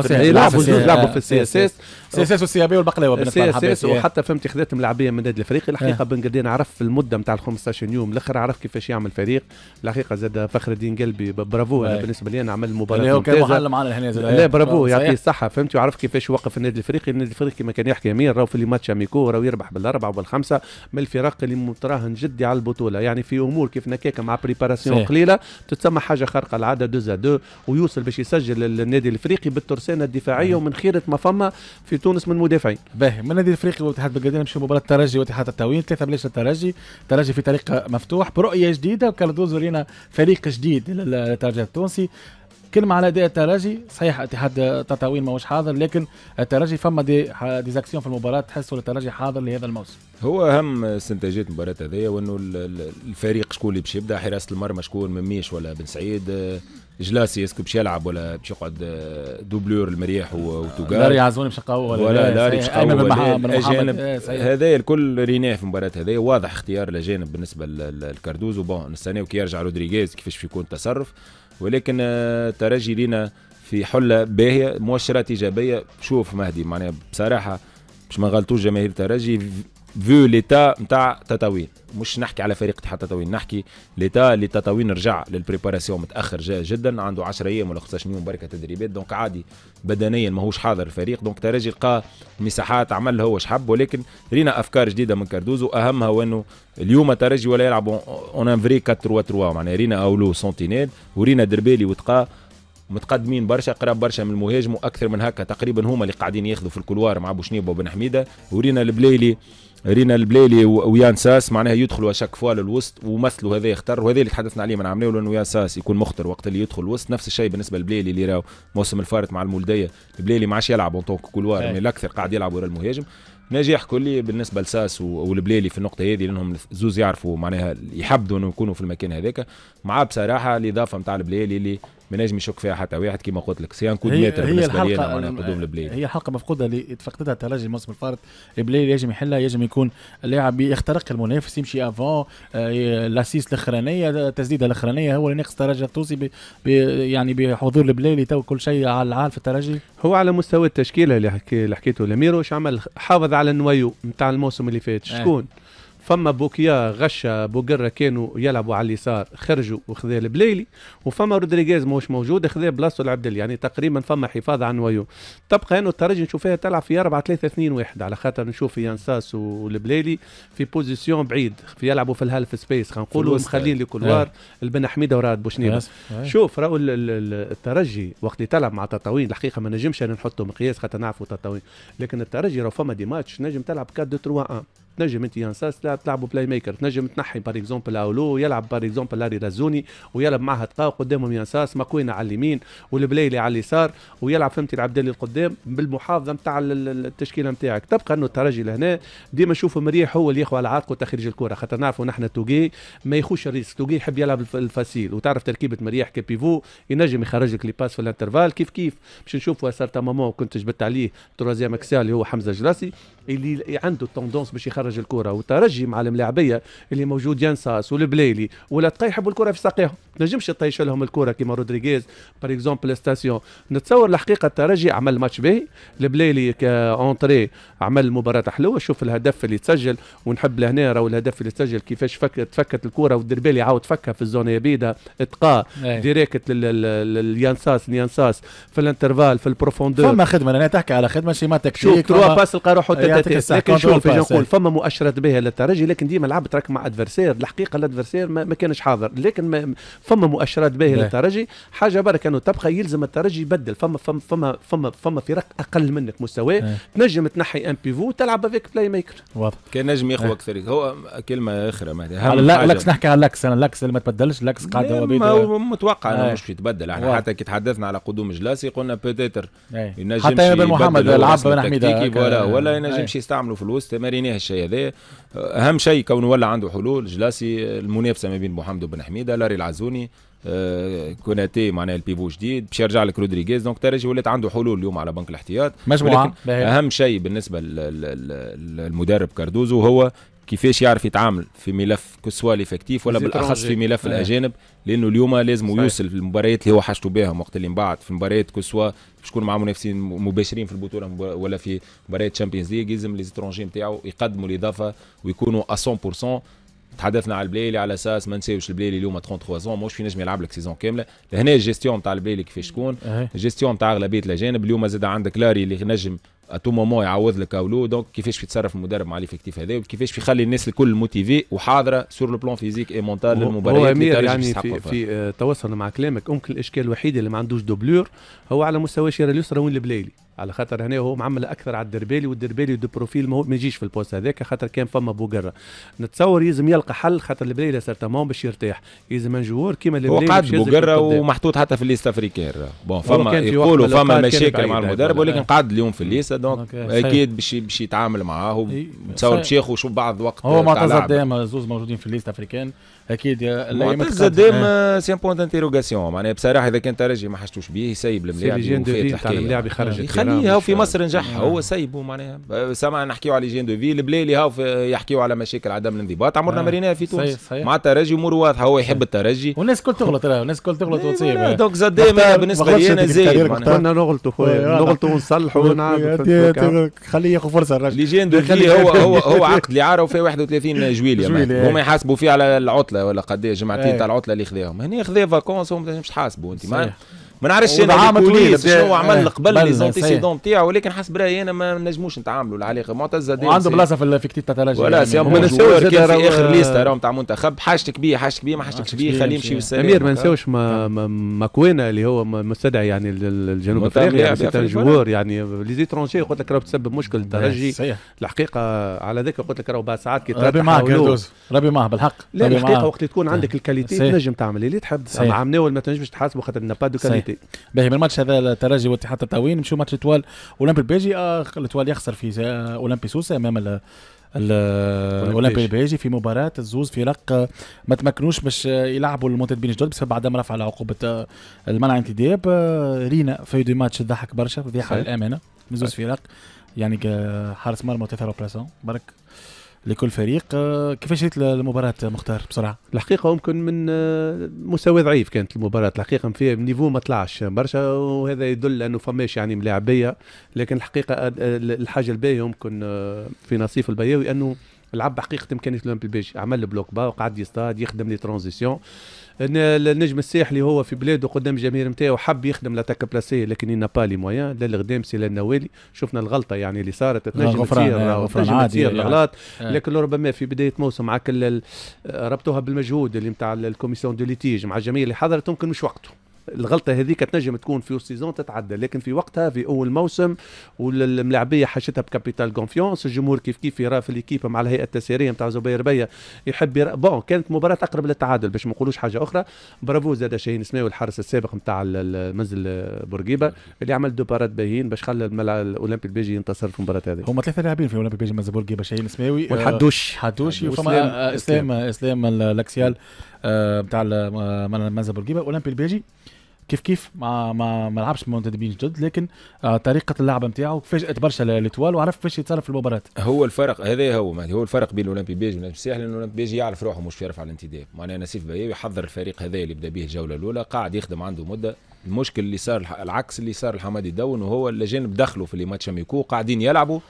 في السي اس اس سي اس اس والسيابي والبقلاوه سي اس اس وحتى فهمت خذيت ملاعبيه من نادي الفريق آه. الحقيقه بن قدين عرف المده نتاع ال 15 يوم الاخر عرف كيفاش يعمل فريق الحقيقه زاد فخر الدين قلبي برافو انا آه. بالنسبه لي انا عمل مباراه يعني هو كان معلم معنا هنا زاد لا برافو يعطيه الصحه فهمت وعرف كيفاش يوقف النادي الافريقي النادي الافريقي كما كان يحكي امير راهو في لي ماتش اميكو راهو يربح بالاربعه وبالخمسه من الفرق اللي متراهن جدي على البطوله يعني في امور كيف نكاك مع بريباراسيون قليله تتسمى حاجه خارقه العاده 2 دو ويوصل باش يسجل النادي الافريقي بالترسانه الدفاعيه آه. ومن خيره ما فما في تونس من مدافعين باهي من نادي الافريقي والاتحاد بلقدين نمشي مباراه الترجي واتحاد التعوين ثلاثه بلاش الترجي الترجي في طريق مفتوح برؤيه جديده وكالدوزو ورينا فريق جديد للترجي التونسي كلمة على أداء الترجي صحيح اتحاد تطاوين ماهوش حاضر لكن الترجي فما دي ديزاكسيون في المباراة تحسوا الترجي حاضر لهذا الموسم هو أهم استنتاجات المباراة هذيا وأنه الفريق شكون اللي باش يبدا حراسة المرمى شكون مميش ولا بن سعيد جلاسي اسكو باش يلعب ولا باش يقعد آه، دوبلور المريح وتوغار لا يعزوني باش قوة ولا, ولا لا باش قوة إيه، هذايا الكل ريناه في المباراة هذايا واضح اختيار الاجانب بالنسبة للكاردوزو بون نستناو كي يرجع رودريغيز كيفاش يكون التصرف ولكن آه، ترجي لينا في حله باهيه مؤشرات ايجابيه شوف مهدي معناها بصراحه باش ما غلطوش جماهير ترجي فيو ليتا نتاع تطاوين مش نحكي على فريق اتحاد تطاوين نحكي ليتا اللي تطاوين رجع للبريباراسيون متاخر جدا عنده 10 ايام ولا 15 يوم بركه تدريبات دونك عادي بدنيا ماهوش حاضر الفريق دونك ترجي لقى مساحات عمل هو حب ولكن رينا افكار جديده من كاردوزو اهمها هو انه اليوم ترجي ولا يلعب اون ان فري 4 3 3 معناها رينا اولو سونتينيل ورينا دربالي وتقى متقدمين برشا قراب برشا من المهاجم واكثر من هكا تقريبا هما اللي قاعدين ياخذوا في الكولوار مع بوشنيبه وبن حميده ورينا البليلي رينا البليلي ويان ساس معناها يدخلوا اشاك فوا للوسط ومثلوا هذا يختار وهذا اللي تحدثنا عليه من عام لانه يان ساس يكون مخطر وقت اللي يدخل الوسط نفس الشيء بالنسبه للبليلي اللي راهو موسم الفارط مع المولديه البليلي ما عادش يلعب اون كولوار من الاكثر قاعد يلعب ورا المهاجم نجاح كلي بالنسبه لساس والبليلي في النقطه هذه لانهم زوز يعرفوا معناها يحبوا انه يكونوا في المكان هذاك مع بصراحه الاضافه نتاع البليلي اللي ما نجم يشك فيها حتى واحد كما قلت لك سيان كود متر بالنسبه لي انا قدوم البلاي هي حلقه مفقوده اللي تفقدتها الترجي الموسم الفارط البلاي يجب يحلها يجب يكون اللاعب يخترق المنافس يمشي افون آه، لاسيس الاخرانيه تسديده الاخرانيه هو اللي ناقص الترجي التونسي يعني بحضور اللي تو كل شيء على العال في الترجي هو على مستوى التشكيله اللي, حكيته اللي حكيته عمل حافظ على النويو نتاع الموسم اللي فات إيه. شكون؟ آه. فما بوكيا غشا بوقرة كانوا يلعبوا على اليسار خرجوا وخذا البليلي وفما رودريغيز موش موجود خذا بلاصته العبدل يعني تقريبا فما حفاظ على نويو تبقى انه الترجي نشوف فيها تلعب في 4 3 2 1 على خاطر نشوف يانساس والبليلي في بوزيسيون بعيد في يلعبوا في الهالف سبيس خلينا نقولوا مخلين الكلوار yeah. إيه. البن حميده وراد بوشنيبا إيه. yeah. شوف راهو الترجي وقت اللي تلعب مع تطاوين الحقيقه ما نجمش نحطه مقياس خاطر نعرفوا تطاوين لكن الترجي راهو فما دي ماتش نجم تلعب 4 2 3 1 تنجم انت ينساس تلعب تلعبوا بلاي ميكر تنجم تنحي بار اكزومبل اولو يلعب بار اكزومبل لاري رازوني ويلعب معها تقاو قدامهم ينساس ماكوينا على اليمين والبلايلي على اليسار ويلعب فهمتي العبدالي القدام بالمحافظه نتاع التشكيله نتاعك تبقى انه الترجي لهنا ديما نشوفه مريح هو اللي ياخذ على عاتقه تخريج الكره خاطر نعرفوا نحن توغي ما يخوش الريسك توغي يحب يلعب الفاسيل وتعرف تركيبه مريح كبيفو ينجم يخرج لك لي باس في الانترفال كيف كيف باش نشوفوا سارتا مامون كنت جبت عليه تروزيام اكسال اللي هو حمزه جراسي اللي عنده التوندونس باش يخرج مهرج الكره والترجي مع الملاعبيه اللي موجود ينساس والبليلي ولا تقي يحبوا الكره في ساقيهم نجمش تطيش لهم الكره كيما رودريغيز بار اكزومبل ستاسيون نتصور الحقيقه الترجي عمل ماتش باهي البليلي كاونتري عمل مباراه حلوه شوف الهدف اللي تسجل ونحب لهنا راهو الهدف اللي تسجل كيفاش فكت فكت الكره والدربالي عاود فكها في الزون بيدا اتقى إيه. ديريكت لليانساس اليانساس في الانترفال في البروفوندور فما خدمه انا تحكي على خدمه شيما تكتيك شوف تروا باس لقى روحه لكن شوف نقول فما مؤشرات باهيه للترجي لكن ديما لعبت راك مع ادفرسير الحقيقه الادفرسير ما, ما كانش حاضر لكن فما مؤشرات باهيه للترجي حاجه برك انه تبقى يلزم الترجي يبدل فما فما فما فما, فما فرق اقل منك مستواه تنجم تنحي ان بيفو تلعب افيك بلاي ميكر واضح كان نجم يخوى اكثر هو كلمه اخرى ما لا لاكس نحكي على لاكس انا لاكس اللي ما تبدلش لاكس قاعد هو متوقع انه مش يتبدل احنا حتى كي تحدثنا على قدوم جلاسي قلنا بيتيتر ينجم حتى بن محمد لعب بن حميده ولا ولا ينجمش يستعملوا في الوسط ماريناه الشيء هذا اهم شيء كونه ولا عنده حلول جلاسي المنافسه ما بين محمد وبن حميده لاري العزوني آه، كوناتي معناها البيفو جديد باش يرجع لك رودريغيز دونك ترجي ولات عنده حلول اليوم على بنك الاحتياط مجموعه اهم شيء بالنسبه للمدرب كاردوزو هو كيفاش يعرف يتعامل في ملف كسوا ليفكتيف ولا بالاخص في ملف آه. الاجانب لانه اليوم لازم يوصل في المباريات اللي هو حاجته بها وقت اللي بعد في مباريات كسوا باش يكون منافسين مباشرين في البطوله ولا في مباريات تشامبيونز ليج لازم لي زترونجي نتاعو يقدموا الاضافه ويكونوا 100% تحدثنا على البلايلي على اساس ما نساوش البلايلي اليوم 33 سون موش في نجم يلعب لك سيزون كامله لهنا الجيستيون تاع البلايلي كيفاش تكون الجيستيون تاع اغلبيه الاجانب اليوم زاد عندك لاري اللي نجم اتو مومون يعوض لك او دونك كيفاش يتصرف المدرب مع ليفيكتيف هذا وكيفاش يخلي الناس الكل موتيفي وحاضره سور لو بلون فيزيك اي مونتال للمباريات هو امير يعني في, في آه، تواصل مع كلامك ممكن الاشكال الوحيد اللي ما عندوش دوبلور هو على مستوى شير اليسرى وين البلايلي على خاطر هنا هو معمل اكثر على الدربالي والدربالي دو بروفيل ما يجيش في البوست هذاك خاطر كان فما بوقره نتصور يلزم يلقى حل خاطر البلاي سيرتامون باش يرتاح يلزم جوور كيما هو قعد بوقره ومحطوط حتى في الليست افريكير بون فما يقولوا فما مشاكل مع المدرب ولكن قعد اليوم في الليست دونك اكيد باش باش يتعامل معاه نتصور باش ياخذ شو بعض وقت هو معتز قدام زوز موجودين في الليست افريكان اكيد معتز قدام سي بوان دانتيروغاسيون معناها بصراحه اذا كان ترجي ما حشتوش به يسيب الملاعب يخرج عليه هاو في مصر نجح نعم. هو سايبه معناها سمع نحكيو على جين دو فيل بلالي هاو يحكيو على مشاكل عدم الانضباط عمرنا آه. مريناها في تونس مع الترجي امور واضحه هو يحب الترجي والناس الكل تغلط الناس الكل تغلط إيه، وتصيب دونك زاد بالنسبه لي انا زايد قلنا نغلطوا خويا إيه، نغلطوا ونصلحوا [LAUGHS] خليه ياخذ فرصه الرجل جين دو في هو هو هو عقد اللي عارف وفيه 31 جويليا هما يحاسبوا فيه على العطله ولا قد ايه جمعتين تاع العطله اللي خذاهم هنا خذا فاكونس وما تحاسبوا انت ما نعرفش انا البوليس شنو إيه، عمل إيه، قبل لي زونتيسيدون نتاعو ولكن حسب رايي انا ما نجموش نتعاملوا العلاقه معتز زاد وعنده بلاصه في الفيكتيف تاع تلاجي ولا يعني، سي ما نساوش يعني في اخر ليستا آه. راهو نتاع منتخب حاجتك بيه حاجتك بيه ما حاجتكش بيه خليه يمشي بالسلام امير ما آه. نساوش آه. ماكوينا اللي هو مستدعي يعني الجنوب افريقيا جوار يعني لي زيترونجي يعني. قلت لك راهو تسبب مشكل الترجي الحقيقه على ذاك قلت لك راهو بعد ساعات كي ربي معك ربي معاه بالحق لا الحقيقه وقت تكون عندك الكاليتي تنجم تعمل اللي تحب مع مناول ما تنجمش تحاسبه خاطر با دو كاليتي وحدي باهي من الماتش هذا الترجي واتحاد التاوين نمشيو ماتش التوال اولمبي البيجي آه، التوال يخسر في اولمبي سوسه امام الاولمبي البيجي في مباراه الزوز فرق آه، ما تمكنوش باش آه، يلعبوا المنتدبين الجدد بسبب عدم رفع على عقوبه المنع انتداب رينا في دو ماتش ضحك برشا فضيحه للامانه من زوز فرق يعني حارس مرمى وثلاثه برك لكل فريق آه، كيفاش شريت المباراه مختار بسرعه الحقيقه ممكن من آه، مستوى ضعيف كانت المباراه الحقيقه فيها نيفو ما طلعش برشا وهذا يدل انه فماش يعني ملاعبيه لكن الحقيقه آه، الحاجه الباهيه ممكن في نصيف البيوي انه لعب بحقيقه امكانيه الاولمبي بيج عمل بلوك با وقعد يصطاد يخدم لي ترانزيسيون النجم الساحلي هو في بلاده قدام الجماهير نتاعو حب يخدم لاتاك بلاسي لكن ينا با لي مويان لا الغدام سي لا النوالي شفنا الغلطه يعني اللي صارت تنجم تصير تنجم تصير الغلط آه. لكن ربما في بدايه موسم كل ربطوها بالمجهود اللي نتاع الكوميسيون دو ليتيج مع الجماهير اللي حضرت ممكن مش وقته الغلطه هذيك تنجم تكون في السيزون تتعدى لكن في وقتها في اول موسم والملاعبيه حشتها بكابيتال كونفيونس الجمهور كيف كيف يرى في الكيب مع الهيئه التسييريه نتاع زبير بيا يحب يرا... بون كانت مباراه اقرب للتعادل باش ما نقولوش حاجه اخرى برافو زاد شاهين اسماعيل الحارس السابق نتاع منزل بورقيبه اللي عمل دو بارات باهيين باش خلى الاولمبي البيجي ينتصر في المباراه هذه هما ثلاثه لاعبين في الاولمبي البيجي منزل بورقيبه شاهين اسماوي آه، والحدوش حدوش وفما اسلام اسلام, الاكسيال لاكسيال آه، نتاع منزل بورقيبه الاولمبي البيجي كيف كيف ما ما ما لعبش منتدبين جد لكن آه، طريقه اللعب نتاعو فاجات برشا لتوال وعرف كيفاش يتصرف في المباراه هو الفرق هذا هو معناتها هو الفرق بين الاولمبي بيج والنجم لان الاولمبي بيج يعرف روحه مش يرفع الانتداب معناها نسيف بياوي يحضر الفريق هذا اللي بدا به الجوله الاولى قاعد يخدم عنده مده المشكل اللي صار العكس اللي صار الحمادي دون وهو الاجانب دخلوا في اللي ماتش ميكو قاعدين يلعبوا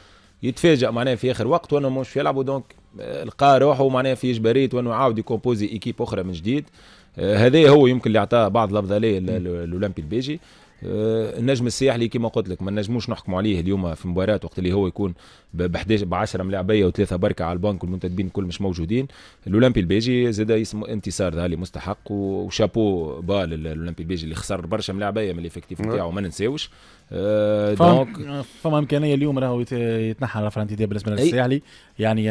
يتفاجئ معناها في اخر وقت وانه مش يلعبوا دونك آه، لقى روحه معناها في اجباريه وانه عاود يكومبوزي ايكيب اخرى من جديد آه، هذا هو يمكن اللي عطاه بعض الافضليه الاولمبي البيجي آه، النجم اللي كما قلت لك ما نجموش نحكموا عليه اليوم في مباراه وقت اللي هو يكون ب 11 ب 10 ملاعبيه وثلاثه بركه على البنك والمنتدبين الكل مش موجودين الاولمبي البيجي زاد يسمو انتصار ذا مستحق وشابو بال الاولمبي البيجي اللي خسر برشا ملاعبيه من الافكتيف نعم. نتاعو ما ننساوش أه دونك فما امكانيه اليوم راهو يتنحى فرانتي دي بالنسبه للساحلي يعني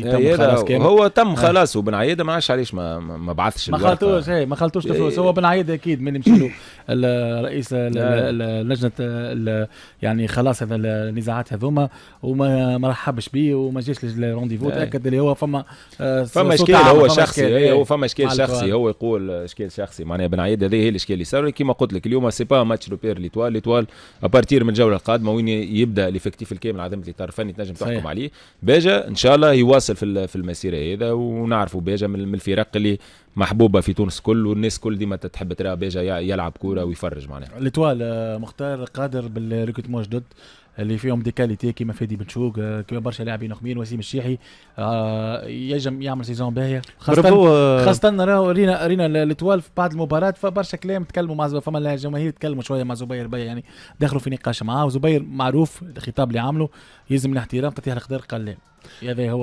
يتم خلاص كامل هو تم خلاص وبن عياده ما عادش علاش ما ما بعثش ما خلطوش إيه، ما خلطوش الفلوس إيه. هو بن عياده اكيد من مشي له الرئيس نعم. لجنه يعني خلاص هذا النزاعات هذوما وما ما رحبش به وما جاش للرونديفو نعم. تاكد اللي هو فما فما اشكال هو شخصي هو فما اشكال شخصي هو يقول اشكال شخصي معناها بن عياده هذه هي الاشكال اللي صار كما قلت لك اليوم سي با ماتش لو بير ليتوال ليتوال ابارتير من الجوله القادمه وين يبدا ليفكتيف الكامل عدم الاطار الفني تنجم تحكم عليه باجا ان شاء الله يواصل في في المسيره هذا ونعرفوا باجا من الفرق اللي محبوبه في تونس كل والناس كل ديما تحب ترى باجا يلعب كوره ويفرج معناها. الاطوال آه، مختار قادر بالريكوتمون جدد اللي فيهم دي كاليتي كيما فادي بنشوك كيما برشا لاعبين اخرين وسيم الشيحي آه يجم يعمل سيزون باهيه خاصه آه. خاصه راهو رينا رينا الاتوال بعد المباراة فبرشا كلام تكلموا مع فما الجماهير تكلموا شويه مع زبير بيا يعني دخلوا في نقاش معاه وزبير معروف الخطاب اللي عامله يلزم الاحترام تطيح القدر قال لا هذا هو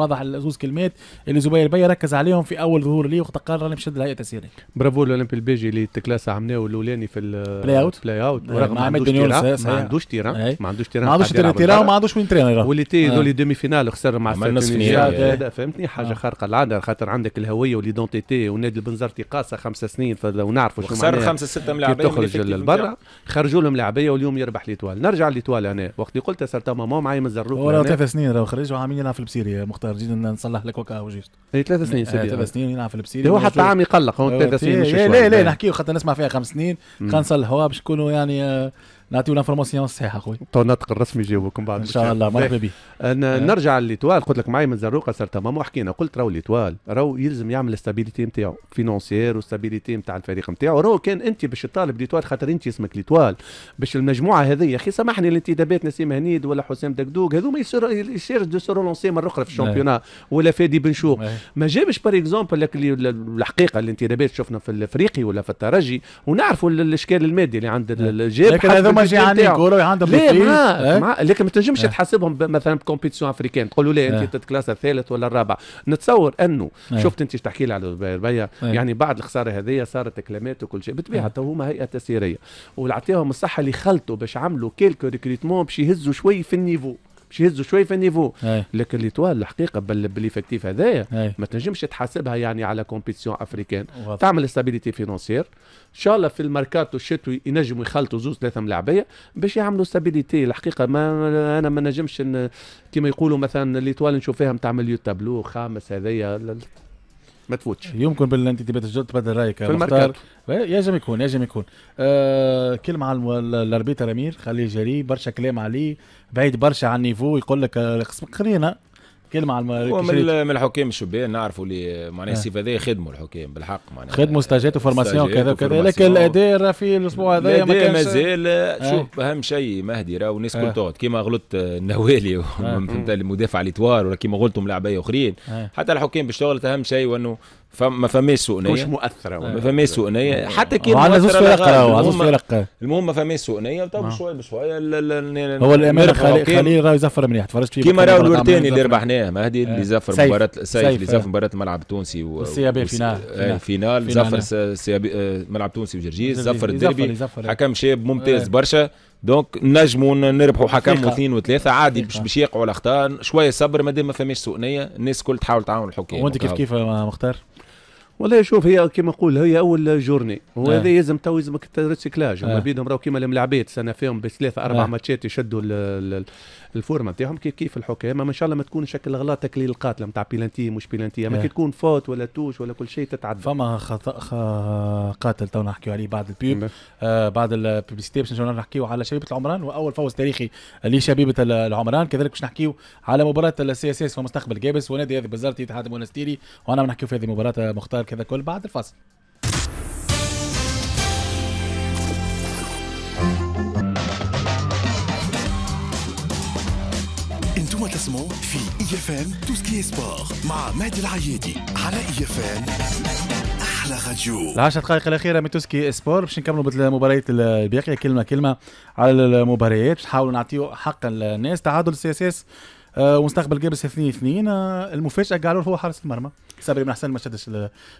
واضح زوز كلمات اللي زبير بيا ركز عليهم في اول ظهور لي وقت قال راني مشد الهيئه التسيريه. برافو الاولمبي البيجي اللي تكلاس عمناه الاولاني في البلاي اوت بلاي اوت ورغم ما عندوش تيران آه، ما عندوش عندوش تيران ما عندوش تيران تيران وما عندوش وين تيران وليتي هذول آه. دومي فينال خسر مع السيرتونيجيا آه. فهمتني حاجه آه. خارقه العاده خاطر عندك الهويه وليدونتيتي ونادي البنزرتي قاسه خمس سنين ونعرفوا شو خسر خمسه سته ملاعبيه تخرج للبرا خرجوا لهم لعبيه واليوم يربح ليتوال نرجع ليتوال انا وقت اللي قلت سيرتا ماما معايا من الزروق هو ثلاث سنين راهو خرج وعامل يلعب في البسيريا مختار جيت نصلح لك وكا وجيت إيه، ثلاث سنين آه، سيدي ثلاث سنين يلعب في البسيريا هو حتى عام يقلق هو ثلاث سنين لا لا نحكيو خاطر نسمع فيها خمس سنين خلينا نصلحوها باش يكونوا يعني آه، نعطيو لانفورماسيون الصحيحه اخويا تو طيب، الناطق الرسمي يجاوبكم بعد ان شاء الله مرحبا بك طيب، نعم. نرجع لليتوال قلت لك معايا من زروقه صرت تمام وحكينا قلت راهو ليتوال راهو يلزم يعمل ستابيليتي نتاعو فينونسيير وستابيليتي نتاع الفريق نتاعو راهو كان انت باش تطالب ليتوال خاطر انت اسمك ليتوال باش المجموعه هذه يا اخي سامحني الانتدابات نسيم هنيد ولا حسام دكدوك هذوما يسير دو سو لونسي مره اخرى في نعم. الشامبيونا ولا فادي بنشوق نعم. ما جابش بار اكزومبل الحقيقه الانتدابات شفنا في الافريقي ولا في الترجي ونعرفوا الاشكال المادي اللي عند الجيب لكن هذوما ما يعني عندي كوره عندهم ليه معاك إيه؟ لكن ما تنجمش إيه. تحاسبهم مثلا بكومبيتيسيون افريكان تقولوا لي انت إيه. تتكلاس الثالث ولا الرابع نتصور انه شفت انت تحكي لي على الربيع يعني بعد الخساره هذه صارت كلمات وكل شيء بالطبيعه تو هما هيئه تسييريه وعطيهم الصحه اللي خلطوا باش عملوا كيلكو ريكريتمون باش يهزوا شوي في النيفو باش يهزوا شويه في النيفو لكن ليطوال الحقيقه بالافكتيف هذايا ما تنجمش تحاسبها يعني على كومبيتيسيون افريكان تعمل استابيليتي فينونسيير ان شاء الله في الماركات الشتوي ينجموا يخلطوا زوز ثلاثه ملاعبيه باش يعملوا استابيليتي الحقيقه ما انا ما نجمش كما يقولوا مثلا ليطوال نشوف فيها نتاع مليو تابلو خامس هذايا ما تفوتش يمكن باللي انت تبي تبدل رايك في المختار إيه، يجب يكون يجب يكون آه كلمه على الاربيتر امير خليه جري برشا كلام عليه بعيد برشا عن النيفو يقول لك آه، خلينا كلمه على المريك من الحكام الشبان نعرفوا اللي معناها السيف آه. هذايا خدموا الحكام بالحق معناها خدموا استاجات وفورماسيون وكذا وكذا لكن الاداء في الاسبوع هذا ما كانش مازال آه. شوف اهم شيء مهدي راهو الناس كل آه. تقعد كيما غلطت النوالي [LAUGHS] المدافع اللي ولا كيما غلطوا ملاعبيه اخرين حتى الحكام باش تغلط اهم شيء وانه فما فماش سؤنيه مش مؤثره ما فماش سؤنيه آه. حتى كي على زوز فرق زوز فرق المهم ما فماش سؤنيه تو آه. بشويه بشويه هو الامير خليل راهو يزفر مليح تفرجت فيه كيما راهو الورتاني اللي ربحناه مهدي اللي آه. زفر مباراه سيف اللي زفر مباراه ملعب التونسي و بي فينال فينال زفر ملعب تونسي وجرجيس زفر الديربي حكم شاب ممتاز برشا دونك نجموا نربحوا حكم واثنين وثلاثه عادي باش باش يقعوا الاخطاء شويه صبر مادام ما فماش سؤنيه الناس الكل تحاول تعاون الحكام وانت كيف كيف مختار؟ والله شوف هي كما نقول هي اول جورني وهذا آه. يلزم تو يلزمك ريسيكلاج آه. ما بينهم راهو كيما الملاعبات سنه فيهم بثلاثه اربع آه. ماتشات يشدوا الفورمه نتاعهم كيف كيف الحكام اما ان شاء الله ما تكون شكل غلط تكليل القاتله نتاع بيلانتي مش بيلانتي اما إيه. كي تكون فوت ولا توش ولا كل شيء تتعدى فما خطا خ... قاتل تو نحكيو عليه بعد البيب آه بعد الببليسيتي باش نحكيو على شبيبه العمران واول فوز تاريخي لشبيبه العمران كذلك باش نحكيو على مباراه السي اس اس ومستقبل جابس ونادي هذه بزارتي اتحاد مونستيري وانا بنحكيو في هذه المباراه مختار كذا كل بعد الفاصل اسمه في اي اف ام توسكي سبور مع مهدي العيادي على اي اف ام احلى راديو العشر دقائق الاخيره من توسكي سبور باش نكملوا بالمباريات الباقيه كلمه كلمه على المباريات باش نحاولوا نعطيو حقا للناس تعادل سي اس اس آه، ومستقبل قبرص 2 2 المفاجاه قالوا هو حارس المرمى صبري بن حسن ما شدش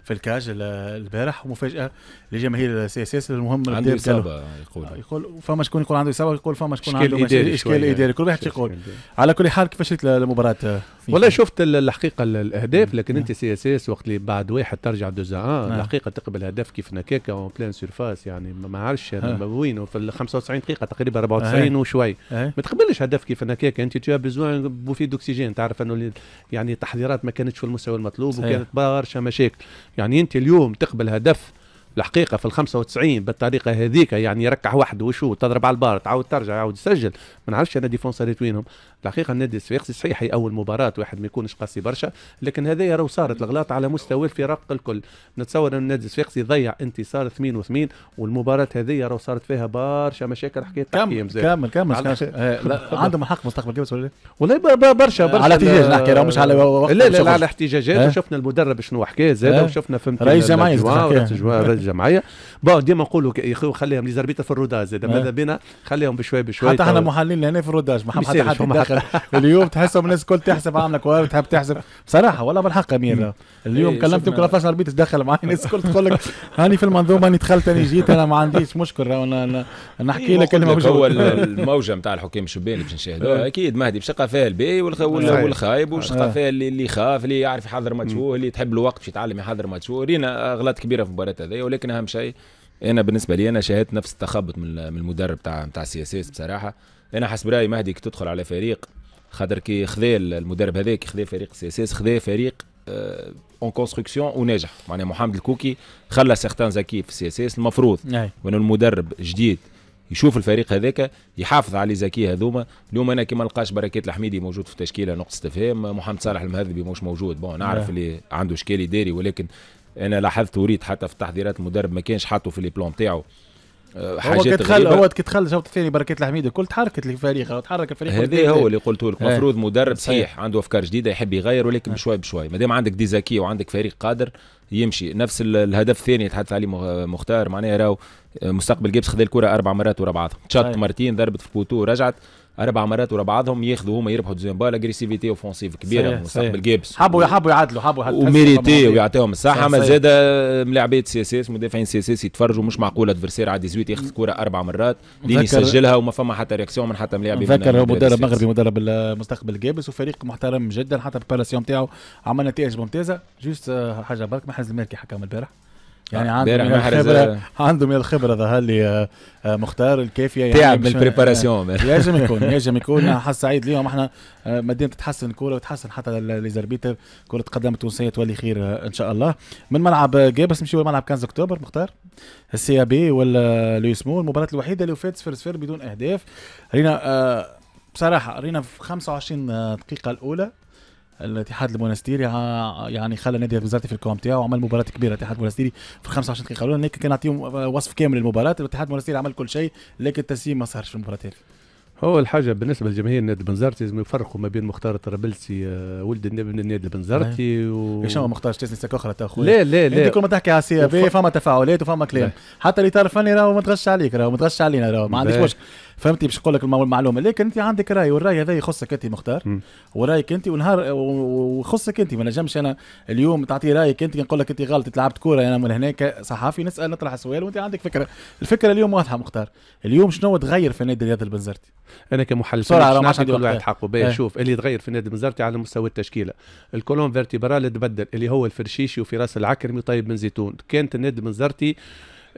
في الكاج البارح ومفاجاه لجماهير سي اس اس المهم عنده اصابه يقول آه، يقول فما شكون يقول عنده اصابه يقول فما شكون عنده اشكال اداري كل واحد يقول على كل حال كيفاش المباراه آه، والله شفت الحقيقه الاهداف لكن انت سي اس اس وقت اللي بعد واحد ترجع دوزا نعم. الحقيقه تقبل هدف كيف نكاكا اون بلان سيرفاس يعني ما عرفش وين في 95 دقيقه تقريبا 94 وشوي ما تقبلش هدف كيف نكاكا انت تو بيزوان بوفيه دوكسيجين تعرف انه يعني تحضيرات ما كانتش في المستوى المطلوب صحيح. وكانت برشا مشاكل يعني انت اليوم تقبل هدف الحقيقه في ال 95 بالطريقه هذيك يعني يركح وحده وشو تضرب على البار تعاود ترجع يعاود يسجل ما نعرفش انا ديفونسريت وينهم الحقيقه النادي السفيقسي صحيح هي اول مباراه واحد ما يكونش قاسي برشا لكن هذايا راهو صارت الغلاط على مستوى الفرق الكل نتصور ان النادي السفيقسي ضيع انتصار 88 والمباراه هذه راهو صارت فيها برشا مشاكل حكايه تحكيم كامل كامل كامل آه، [LAUGHS] عندهم حق مستقبل كيفاش ولا والله برشا برشا على احتجاج نحكي راهو مش على لا لا على احتجاجات وشفنا المدرب شنو حكى زاد وشفنا فهمت رئيس جمعيه [LAUGHS] الجمعيه بون ديما نقولوا يا اخي خليهم لي زربيته في الروداج زاد ماذا إيه. بينا خليهم بشوي بشوي حتى احنا محللين هنا في الروداج ما حتى حد [LAUGHS] اليوم تحسهم الناس الكل تحسب عاملك وهذا تحب تحسب بصراحه والله بالحق امير اليوم إيه، كلمت يمكن 13 ربيت تدخل معي الناس الكل تقول لك هاني في المنظومه اني دخلت اني جيت انا ما عنديش مشكل انا نحكي إيه، لك كلمه هو الموجه نتاع الحكام الشبان باش نشاهدوها اكيد مهدي بشقى فيها الباي والخايب آه. وشقى فيها اللي يخاف اللي يعرف يحضر ماتشو اللي تحب الوقت باش يتعلم يحضر ماتشو رينا اغلاط كبيره في المباراه هذه ولكن اهم شيء انا بالنسبه لي انا شاهدت نفس التخبط من المدرب تاع تاع سي اس اس بصراحه انا حسب رايي مهدي كي تدخل على فريق خاطر كي خذا المدرب هذاك خذا فريق سي اس اس خذا فريق اون كونستركسيون وناجح معناها محمد الكوكي خلى سيغتان زكي في سي اس اس المفروض نعم. وانه المدرب جديد يشوف الفريق هذاك يحافظ على زكي هذوما اليوم انا كي ما لقاش بركات الحميدي موجود في التشكيله نقطه استفهام محمد صالح المهذبي مش موجود بون نعرف نعم. اللي عنده اشكال اداري ولكن انا لاحظت وريت حتى في التحضيرات المدرب ما كانش حاطه في لي بلون نتاعو آه، حاجات هو كتخل هو كتخل الشوط الثاني بركات الحميده الكل تحركت الفريق تحرك الفريق هذا إيه هو اللي قلته لك المفروض آه. مدرب صحيح عنده افكار جديده يحب يغير ولكن آه. بشوي بشوي ما دام عندك ديزاكي وعندك فريق قادر يمشي نفس الهدف الثاني تحدث عليه مختار معناها راهو مستقبل جيبس خذ الكره اربع مرات ورا بعض تشط مرتين ضربت في بوتو رجعت اربع مرات ورا بعضهم ياخذوا هما يربحوا دوزيام بال اجريسيفيتي اوفونسيف كبيره مستقبل جابس حبوا حبوا يعدلوا حبوا وميريتي ويعطيهم الصحه ما زاد ملاعبيه سي اس اس مدافعين سي اس اس يتفرجوا مش معقول ادفرسير على 18 ياخذ كوره اربع مرات لين يسجلها وما فما حتى رياكسيون من حتى ملاعبين نفكر مدرب مغربي مدرب المستقبل جابس وفريق محترم جدا حتى بالبلاسيون نتاعو عمل نتائج ممتازه جوست آه، حاجه برك محرز المالكي حكم البارح يعني آه، آه. عنده من الخبره عنده من الخبره ظهر لي مختار الكافيه يعني تعب من البريباراسيون يجب يكون لازم [LAUGHS] يكون حس سعيد اليوم احنا آه، مدينة تتحسن الكوره وتحسن حتى ليزربيتر كره قدم التونسيه تولي خير ان شاء الله من ملعب جابس نمشيو لملعب 15 اكتوبر مختار السي بي ولا مول المباراه الوحيده اللي وفات صفر صفر بدون اهداف رينا بصراحه رينا في 25 دقيقه الاولى الاتحاد المونستيري يعني خلى نادي الوزارتي في الكوم تاعو وعمل مباراه كبيره الاتحاد المونستيري في 25 دقيقه الاولى كان نعطيهم آه، وصف كامل للمباراه الاتحاد المونستيري عمل كل شيء لكن التسييم ما صارش في المباراه هذه هو الحاجة بالنسبة للجماهير النادي البنزرتي لازم يفرقوا ما بين مختار الطرابلسي آه، ولد النادي البنزرتي نعم. و شنو مختار تشيزني ساك اخرى تا لا لا لا انت كل ما تحكي على سي اف إيه فما تفاعلات وفما كلام حتى الاطار الفني راهو ما تغش عليك راهو ما تغش علينا راهو ما عنديش مشكل فهمتي باش نقول لك المعلومه لكن انت عندك راي والراي هذا يخصك انت مختار ورايك انت ونهار ويخصك انت ما نجمش انا اليوم تعطي رايك انت نقول لك انت غلط لعبت كوره انا من هناك صحافي نسال نطرح سؤال وانت عندك فكره الفكره اليوم واضحه مختار اليوم شنو تغير في نادي رياض البنزرتي انا كمحلل بسرعه نعطي كل واحد حقه إيه. شوف اللي تغير في نادي البنزرتي على مستوى التشكيله الكولون فيرتيبرال تبدل اللي هو الفرشيشي وفراس العكرمي طيب بن زيتون كانت النادي البنزرتي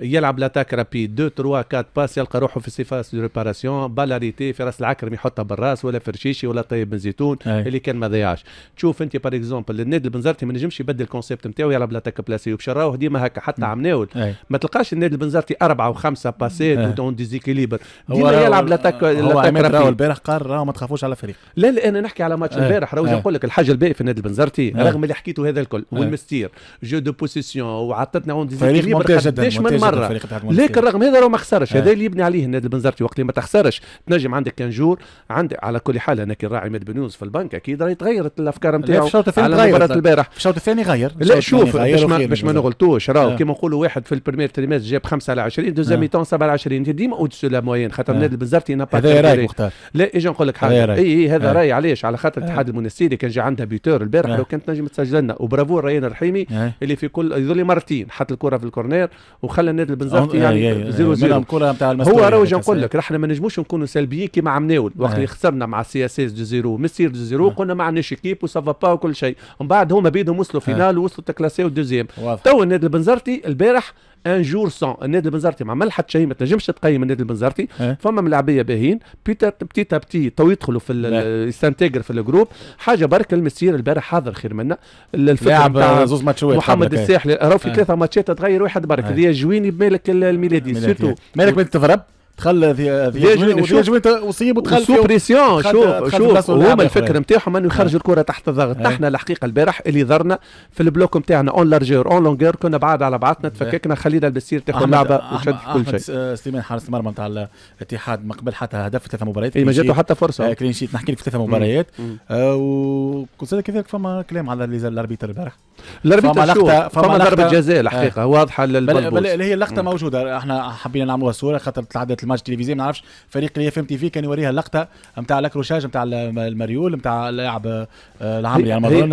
يلعب لاتاك رابيد 2 3 4 باس يلقى روحه في سيفاس دو ريباراسيون بالاريتي في راس العكرم يحطها بالراس ولا فرشيشي ولا طيب بن زيتون اللي كان ما ضيعش تشوف انت بار اكزومبل النادي البنزرتي ما نجمش يبدل الكونسيبت نتاعو يلعب لاتاك بلاسي وبشراوه ديما هكا حتى عمناول ما تلقاش النادي البنزرتي اربعه وخمسه باسيت ودون ديزيكيليبر ديما يلعب لاتاك لاتاك راهو البارح قال راهو ما تخافوش على فريق لا لا انا نحكي على ماتش البارح راهو نقول لك الحاجه الباقي في النادي البنزرتي رغم اللي حكيته هذا الكل والمستير جو دو بوسيسيون وعطتنا اون ديزيكيليبر ممتاز جدا مره لكن رغم هذا راه ما خسرش إيه. هذا اللي يبني عليه النادي البنزرتي وقت اللي ما تخسرش تنجم عندك كان جور عندك على كل حال انا كي راعي ماد بنوز في البنك اكيد راهي تغيرت الافكار نتاعو على مباراه البارح في الشوط الثاني غير لا شوف باش ما نغلطوش راهو إيه. كيما نقولوا واحد في البريمير تريماس جاب 5 على 20 إيه. دوزيام ميتون 7 على 20 انت ديما اودسو لا موين خاطر النادي البنزرتي انا هذا راي لا اجي نقول لك حاجه اي هذا راي علاش على خاطر الاتحاد المنسي اللي كان جا عندها بيتور البارح لو كانت نجم تسجل لنا وبرافو ريان الرحيمي اللي في كل يظل مرتين حط الكره في الكورنير وخلى النادي البنزرتي إيه، يعني إيه، إيه، زيرو زيرو هو راهو نقول لك احنا ما نجموش نكونوا سلبيين كما ناول وقت اللي خسرنا مع سي اس اس زيرو مسير زيرو قلنا ما عندناش كيب وسافا با وكل شيء ومن بعد هما بيدهم وصلوا فينال ووصلوا تكلاسيو دوزيام تو النادي البنزرتي البارح ان جور سون النادي البنزرتي ما عمل حتى شيء ما تنجمش تقيم النادي البنزرتي أه؟ فما ملاعبيه باهين بيتر بتي تابتي تو يدخلوا في السانتيجر إيه. في الجروب حاجه برك المسير البارح حاضر خير منا لاعب زوز ماتشات محمد الساحلي راهو في إيه. ثلاثه ماتشات تغير واحد برك هذه إيه. جويني بمالك الميلادي سيرتو مالك بنت تفرب دخل في في جوين شوف جوين ودخل سو بريسيون شوف شوف هما الفكر نتاعهم انه يخرجوا آه. الكره تحت الضغط آه. نحن الحقيقه البارح اللي ضرنا في البلوك نتاعنا اون لارجور اون لونغور كنا بعاد على بعضنا آه. تفككنا خلينا البسير تاخذ لعبه وشد كل شيء سليمان حارس المرمى نتاع الاتحاد ما قبل حتى هدف ثلاث مباريات إيه، ما جاته حتى فرصه كلين شيت نحكي لك في ثلاث مباريات وكنت كذلك فما كلام على الاربيتر البارح الاربيتر فما فما ضربه جزاء الحقيقه واضحه للبلبوس هي اللقطه موجوده احنا حبينا نعملوها صوره خاطر تعدت الماتش التلفزي ما نعرفش فريق اللي اف ام تي في كان يوريها اللقطه نتاع لاكروشاج نتاع المريول نتاع اللاعب آه، العمري على ما اظن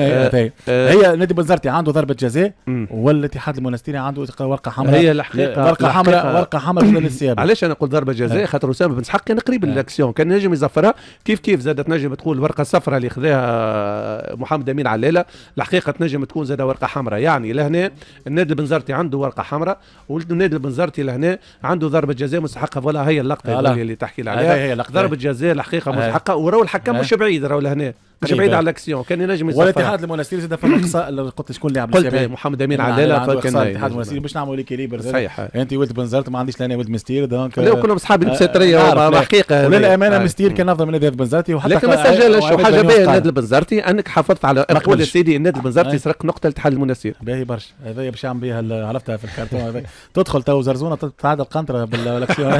هي نادي بنزرتي عنده ضربه جزاء والاتحاد المنستيري عنده ورقه حمراء هي الحقيقه ورقه حمراء ورقه حمراء للسياب علاش انا نقول ضربه جزاء آه. خاطر اسامه بن سحق كان قريب آه. للاكسيون كان نجم يزفرها كيف كيف زادت نجم تقول الورقه الصفراء اللي خذاها محمد امين علاله الحقيقه تنجم تكون زاد ورقه حمراء يعني لهنا النادي البنزرتي عنده ورقه حمراء والنادي البنزرتي لهنا عنده ضربه جزاء مستحقه فوالا آه، هي اللقطه اللي تحكي عليها ضربه جزاء الحقيقه مستحقه آه. وراو الحكم آه. مش بعيد راهو لهنا مش بعيد على الاكسيون كان ينجم يسافر والاتحاد المونستير زاد فما اقصاء [COUGHS] قلت شكون اللي قلت محمد امين عداله فكان الاتحاد يعني. المونستير باش نعملوا كيليبر صحيح انت ولد بنزرت ما عنديش لاني انا ولد مستير دونك لا كلهم صحابي آه، المسيطريه حقيقه وللامانه آه. مستير كان افضل من نادي بنزرتي وحتى لكن ما سجلش وحاجه باهيه نادي البنزرتي انك حافظت على اقوى يا سيدي النادي البنزرتي آه. سرق نقطه الاتحاد المونستير باهي برشا هذا باش يعمل بها عرفتها في الكارتون تدخل تو زرزونه تعادل قنطره بالاكسيون [LAUGHS]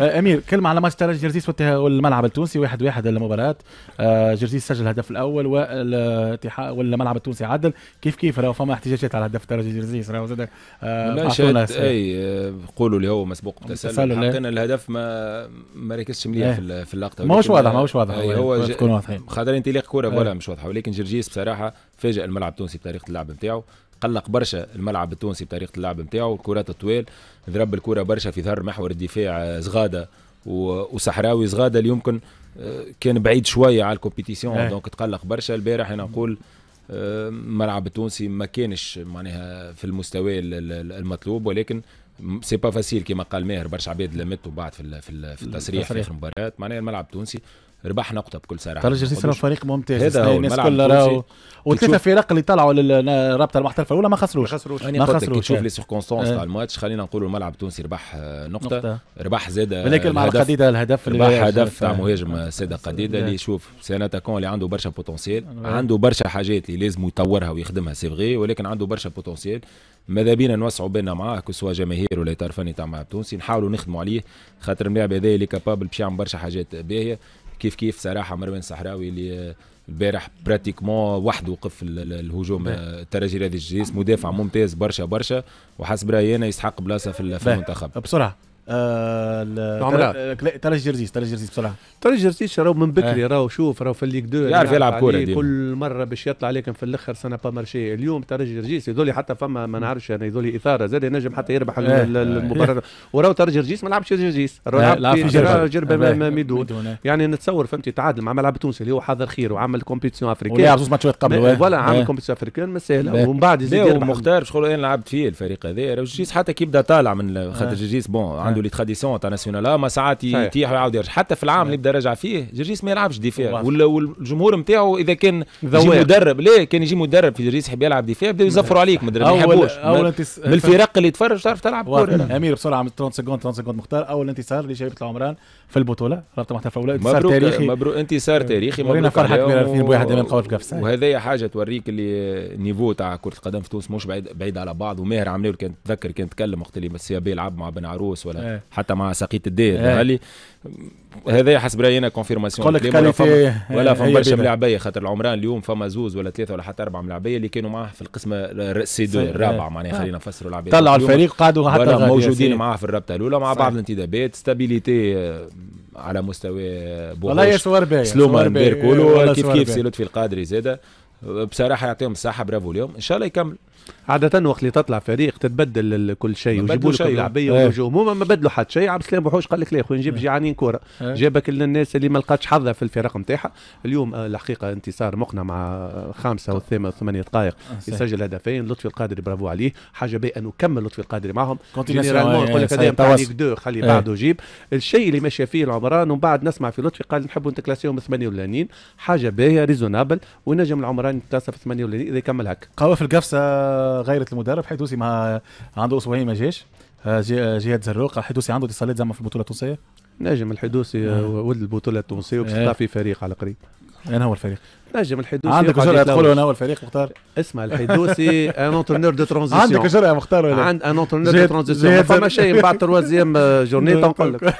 امير كلمه على ماتش جرزيس والملعب التونسي واحد واحد المباراه جرزيس سجل الهدف الاول والملعب التونسي عدل كيف كيف راهو فما احتجاجات على هدف ترجي جرزيس راهو زاد اي قولوا اللي هو مسبوق بالتسلل إيه. حقنا الهدف ما ما ركزش مليح إيه. في, في اللقطه ماهوش واضح ماهوش واضح هو خاطر انطلاق كوره إيه. ولا مش واضحه ولكن جرجيس بصراحه فاجئ الملعب التونسي بطريقه اللعب نتاعو قلق برشا الملعب التونسي بطريقه اللعب نتاعو الكرات الطويل ضرب الكره برشا في ظهر محور الدفاع آه، زغاده وصحراوي صغاده اللي يمكن آه، كان بعيد شويه على الكومبيتيسيون إيه. دونك تقلق برشا البارح انا نقول الملعب آه، التونسي ما كانش معناها في المستوى المطلوب ولكن سي با فاسيل كما قال ماهر برشا عباد لمتوا بعد في في التصريح في اخر مباراه معناها الملعب التونسي ربح نقطه بكل صراحه ترجي سنه فريق ممتاز هذا هو الناس كلها راهو وثلاثه فرق اللي طلعوا للرابطه المحترفه الاولى ما خسروش ما خسروش ما خسروش تشوف لي سيركونستونس إيه. تاع إيه. الماتش خلينا نقولوا الملعب التونسي ربح آه، نقطه, نقطة. ربح زاد آه، ولكن مع القديدة الهدف ربح هدف تاع مهاجم آه، سيدا قديده اللي إيه. يشوف سي اتاكون اللي عنده برشا بوتونسيال عنده برشا حاجات اللي لازم يطورها ويخدمها سي فغي ولكن عنده برشا بوتونسيال ماذا بينا نوسعوا بينا معاه كو سوا جماهير ولا طرفاني تاع الملعب التونسي نحاولوا نخدموا عليه خاطر الملاعب هذا اللي كابابل باش يعمل برشا حاجات باهيه كيف كيف صراحه مروان صحراوي اللي البارح براتيكمون وحده وقف الهجوم الترجي هذه الجيس مدافع ممتاز برشا برشا وحسب رايي انا يستحق بلاصه في المنتخب بسرعه آه ترى جرزيز ترى بصراحه تلج جرزيس راهو من بكري آه. راهو شوف راهو في الليك دو يعرف يلعب كوره كل مره باش يطلع لكن في الاخر سنه با مارشي اليوم تلج جرزيس هذول حتى فما ما نعرفش انا يعني هذول اثاره زاد نجم حتى يربح آه. المباراه آه. وراهو ترى ما لعبش جرزيس إيه، جرب جربه, إيه. ميدون يعني نتصور فهمتي تعادل مع ملعب تونسي اللي هو حاضر خير وعمل كومبيتيسيون افريكان ولعب زوج ماتشات قبل فوالا عمل كومبيتيسيون افريكان ما سهله ومن بعد يزيد مختار شغل انا لعبت فيه الفريق هذا جرجيس حتى كي بدا طالع من خاطر جرجيس بون عنده لي تراديسيون انترناسيونال آه، ما ساعات يطيح ويعاود يرجع حتى في العام اللي نعم. بدا رجع فيه جرجيس ما يلعبش دفاع والجمهور نتاعو اذا كان يجي مدرب لا كان يجي مدرب في جرجيس يحب يلعب دفاع بداو يزفروا عليك ما يحبوش من الفرق اللي تفرج تعرف تلعب كوره امير بسرعه 30 سكوند 30 سكوند مختار اول انتصار لشبيبه العمران في البطوله رابطه محترفه ولا انتصار تاريخي مبروك انتصار تاريخي مبروك فرحه كبيره 2001 امام قوات الكفسه وهذايا حاجه توريك اللي النيفو تاع كره القدم في تونس مش بعيد بعيد على بعض وماهر عملاوي كان تذكر كان تكلم وقت اللي السي بي مع بن عروس ولا إيه. حتى مع سقيت الدير هالي إيه. هذا حسب رايي انا كونفيرماسيون قال لك ولا إيه، فما برشا ملاعبيه خاطر العمران اليوم فما زوز ولا ثلاثه ولا حتى اربعه ملاعبيه اللي كانوا معاه في القسم السي دو الرابع معناها خلينا نفسروا العباد طلعوا الفريق قعدوا حتى موجودين معاه في الرابطه الاولى مع بعض الانتدابات ستابيليتي آه، على مستوى بوغوش والله سلومان بيركولو كيف كيف سي لطفي القادري زاده بصراحه يعطيهم الصحه برافو اليوم ان شاء الله يكمل عادة وقت اللي تطلع فريق تتبدل كل شيء ويجيبوا لك لعبيه إيه. ونجوم هما ما بدلوا حد شيء عبد السلام بوحوش قال لك لا يا خويا نجيب إيه. جيعانين كوره إيه. جابك للناس اللي ما لقاتش حظها في الفرق نتاعها اليوم آه، الحقيقه انتصار مقنع مع خمسه وثامنة ثمانيه دقائق آه، يسجل هدفين لطفي القادري برافو عليه حاجه بي انه كمل لطفي القادري معهم جينيرالمون يقول لك هذا نتاع دو خلي بعده جيب الشيء اللي ماشي فيه العمران ومن بعد نسمع في لطفي قال نحبوا نتكلاسيهم ثمانيه ولانين حاجه باهيه ريزونابل ونجم العمران يتكلاسى في ثمانيه ولانين اذا يكمل هكا في القفصه غيرت المدرب حيدوسي مع عنده اسبوعين ما جاش جهاد زروق حيدوسي عنده اتصالات زعما في البطوله التونسيه نجم الحدوسي آه. ولد البطوله التونسيه آه. وباش في فريق على قريب انا هو الفريق نجم الحدوسي عندك جرأة تقول انا اول فريق مختار اسمع الحدوسي ان اونترنور دو ترانزيسيون عندك جرأة مختار ولا عند ان اونترنور دو ترانزيسيون فما شيء من بعد تروازيام جورني تنقول لك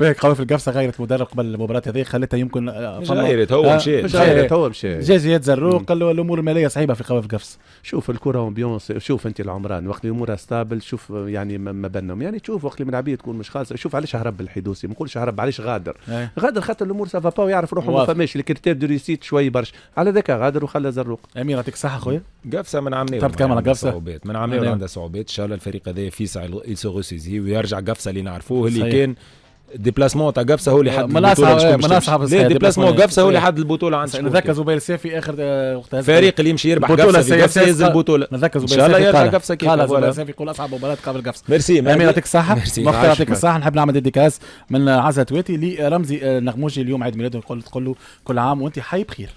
باهي قوي في القفصه غيرت مدرب قبل المباراه هذه خلتها يمكن آه، غيرت هو آه، مشى غيرت هو مشى جا زياد زروق قال له الامور الماليه صعيبه في قوي في القفص شوف الكره امبيونس شوف انت العمران وقت الامور ستابل شوف يعني ما بنهم يعني تشوف وقت الملعبيه تكون مش خالصه شوف علاش هرب الحدوسي ما نقولش هرب علاش غادر إيه. غادر خاطر الامور سافا با ويعرف روحه ما فماش الكريتير دو ريسيت شوي برشا على ذاك غادر وخلى زروق امير يعطيك الصحه خويا قفصه من عام نيرو كامل يعني قفصه صعوبات من نعم. نيرو عندها صعوبات ان شاء الله الفريق هذا فيسع يسوغوسيزي ويرجع قفصه اللي نعرفوه اللي كان ديبلاسمون تاع قفصه هو اللي حد البطوله من اصعب ديبلاسمون قفصه هو اللي حد البطوله عند نذكر زبير السيفي اخر آه، وقت فريق اللي يمشي يربح قفصه قفصه يهز البطوله نذكر زبير سافي ان شاء الله يرجع قفصه كيف قال زبير السيفي يقول اصعب مباراه قبل قفصه ميرسي امير يعطيك الصحه مختار يعطيك الصحه نحب نعمل ديديكاس من عزة تواتي لرمزي نغموجي اليوم عيد ميلاده نقول تقول له كل عام وانت حي بخير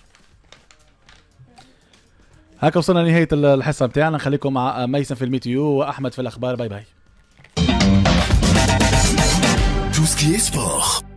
هكا وصلنا لنهايه الحصه نتاعنا نخليكم مع ميسن في الميتيو واحمد في الاخبار باي باي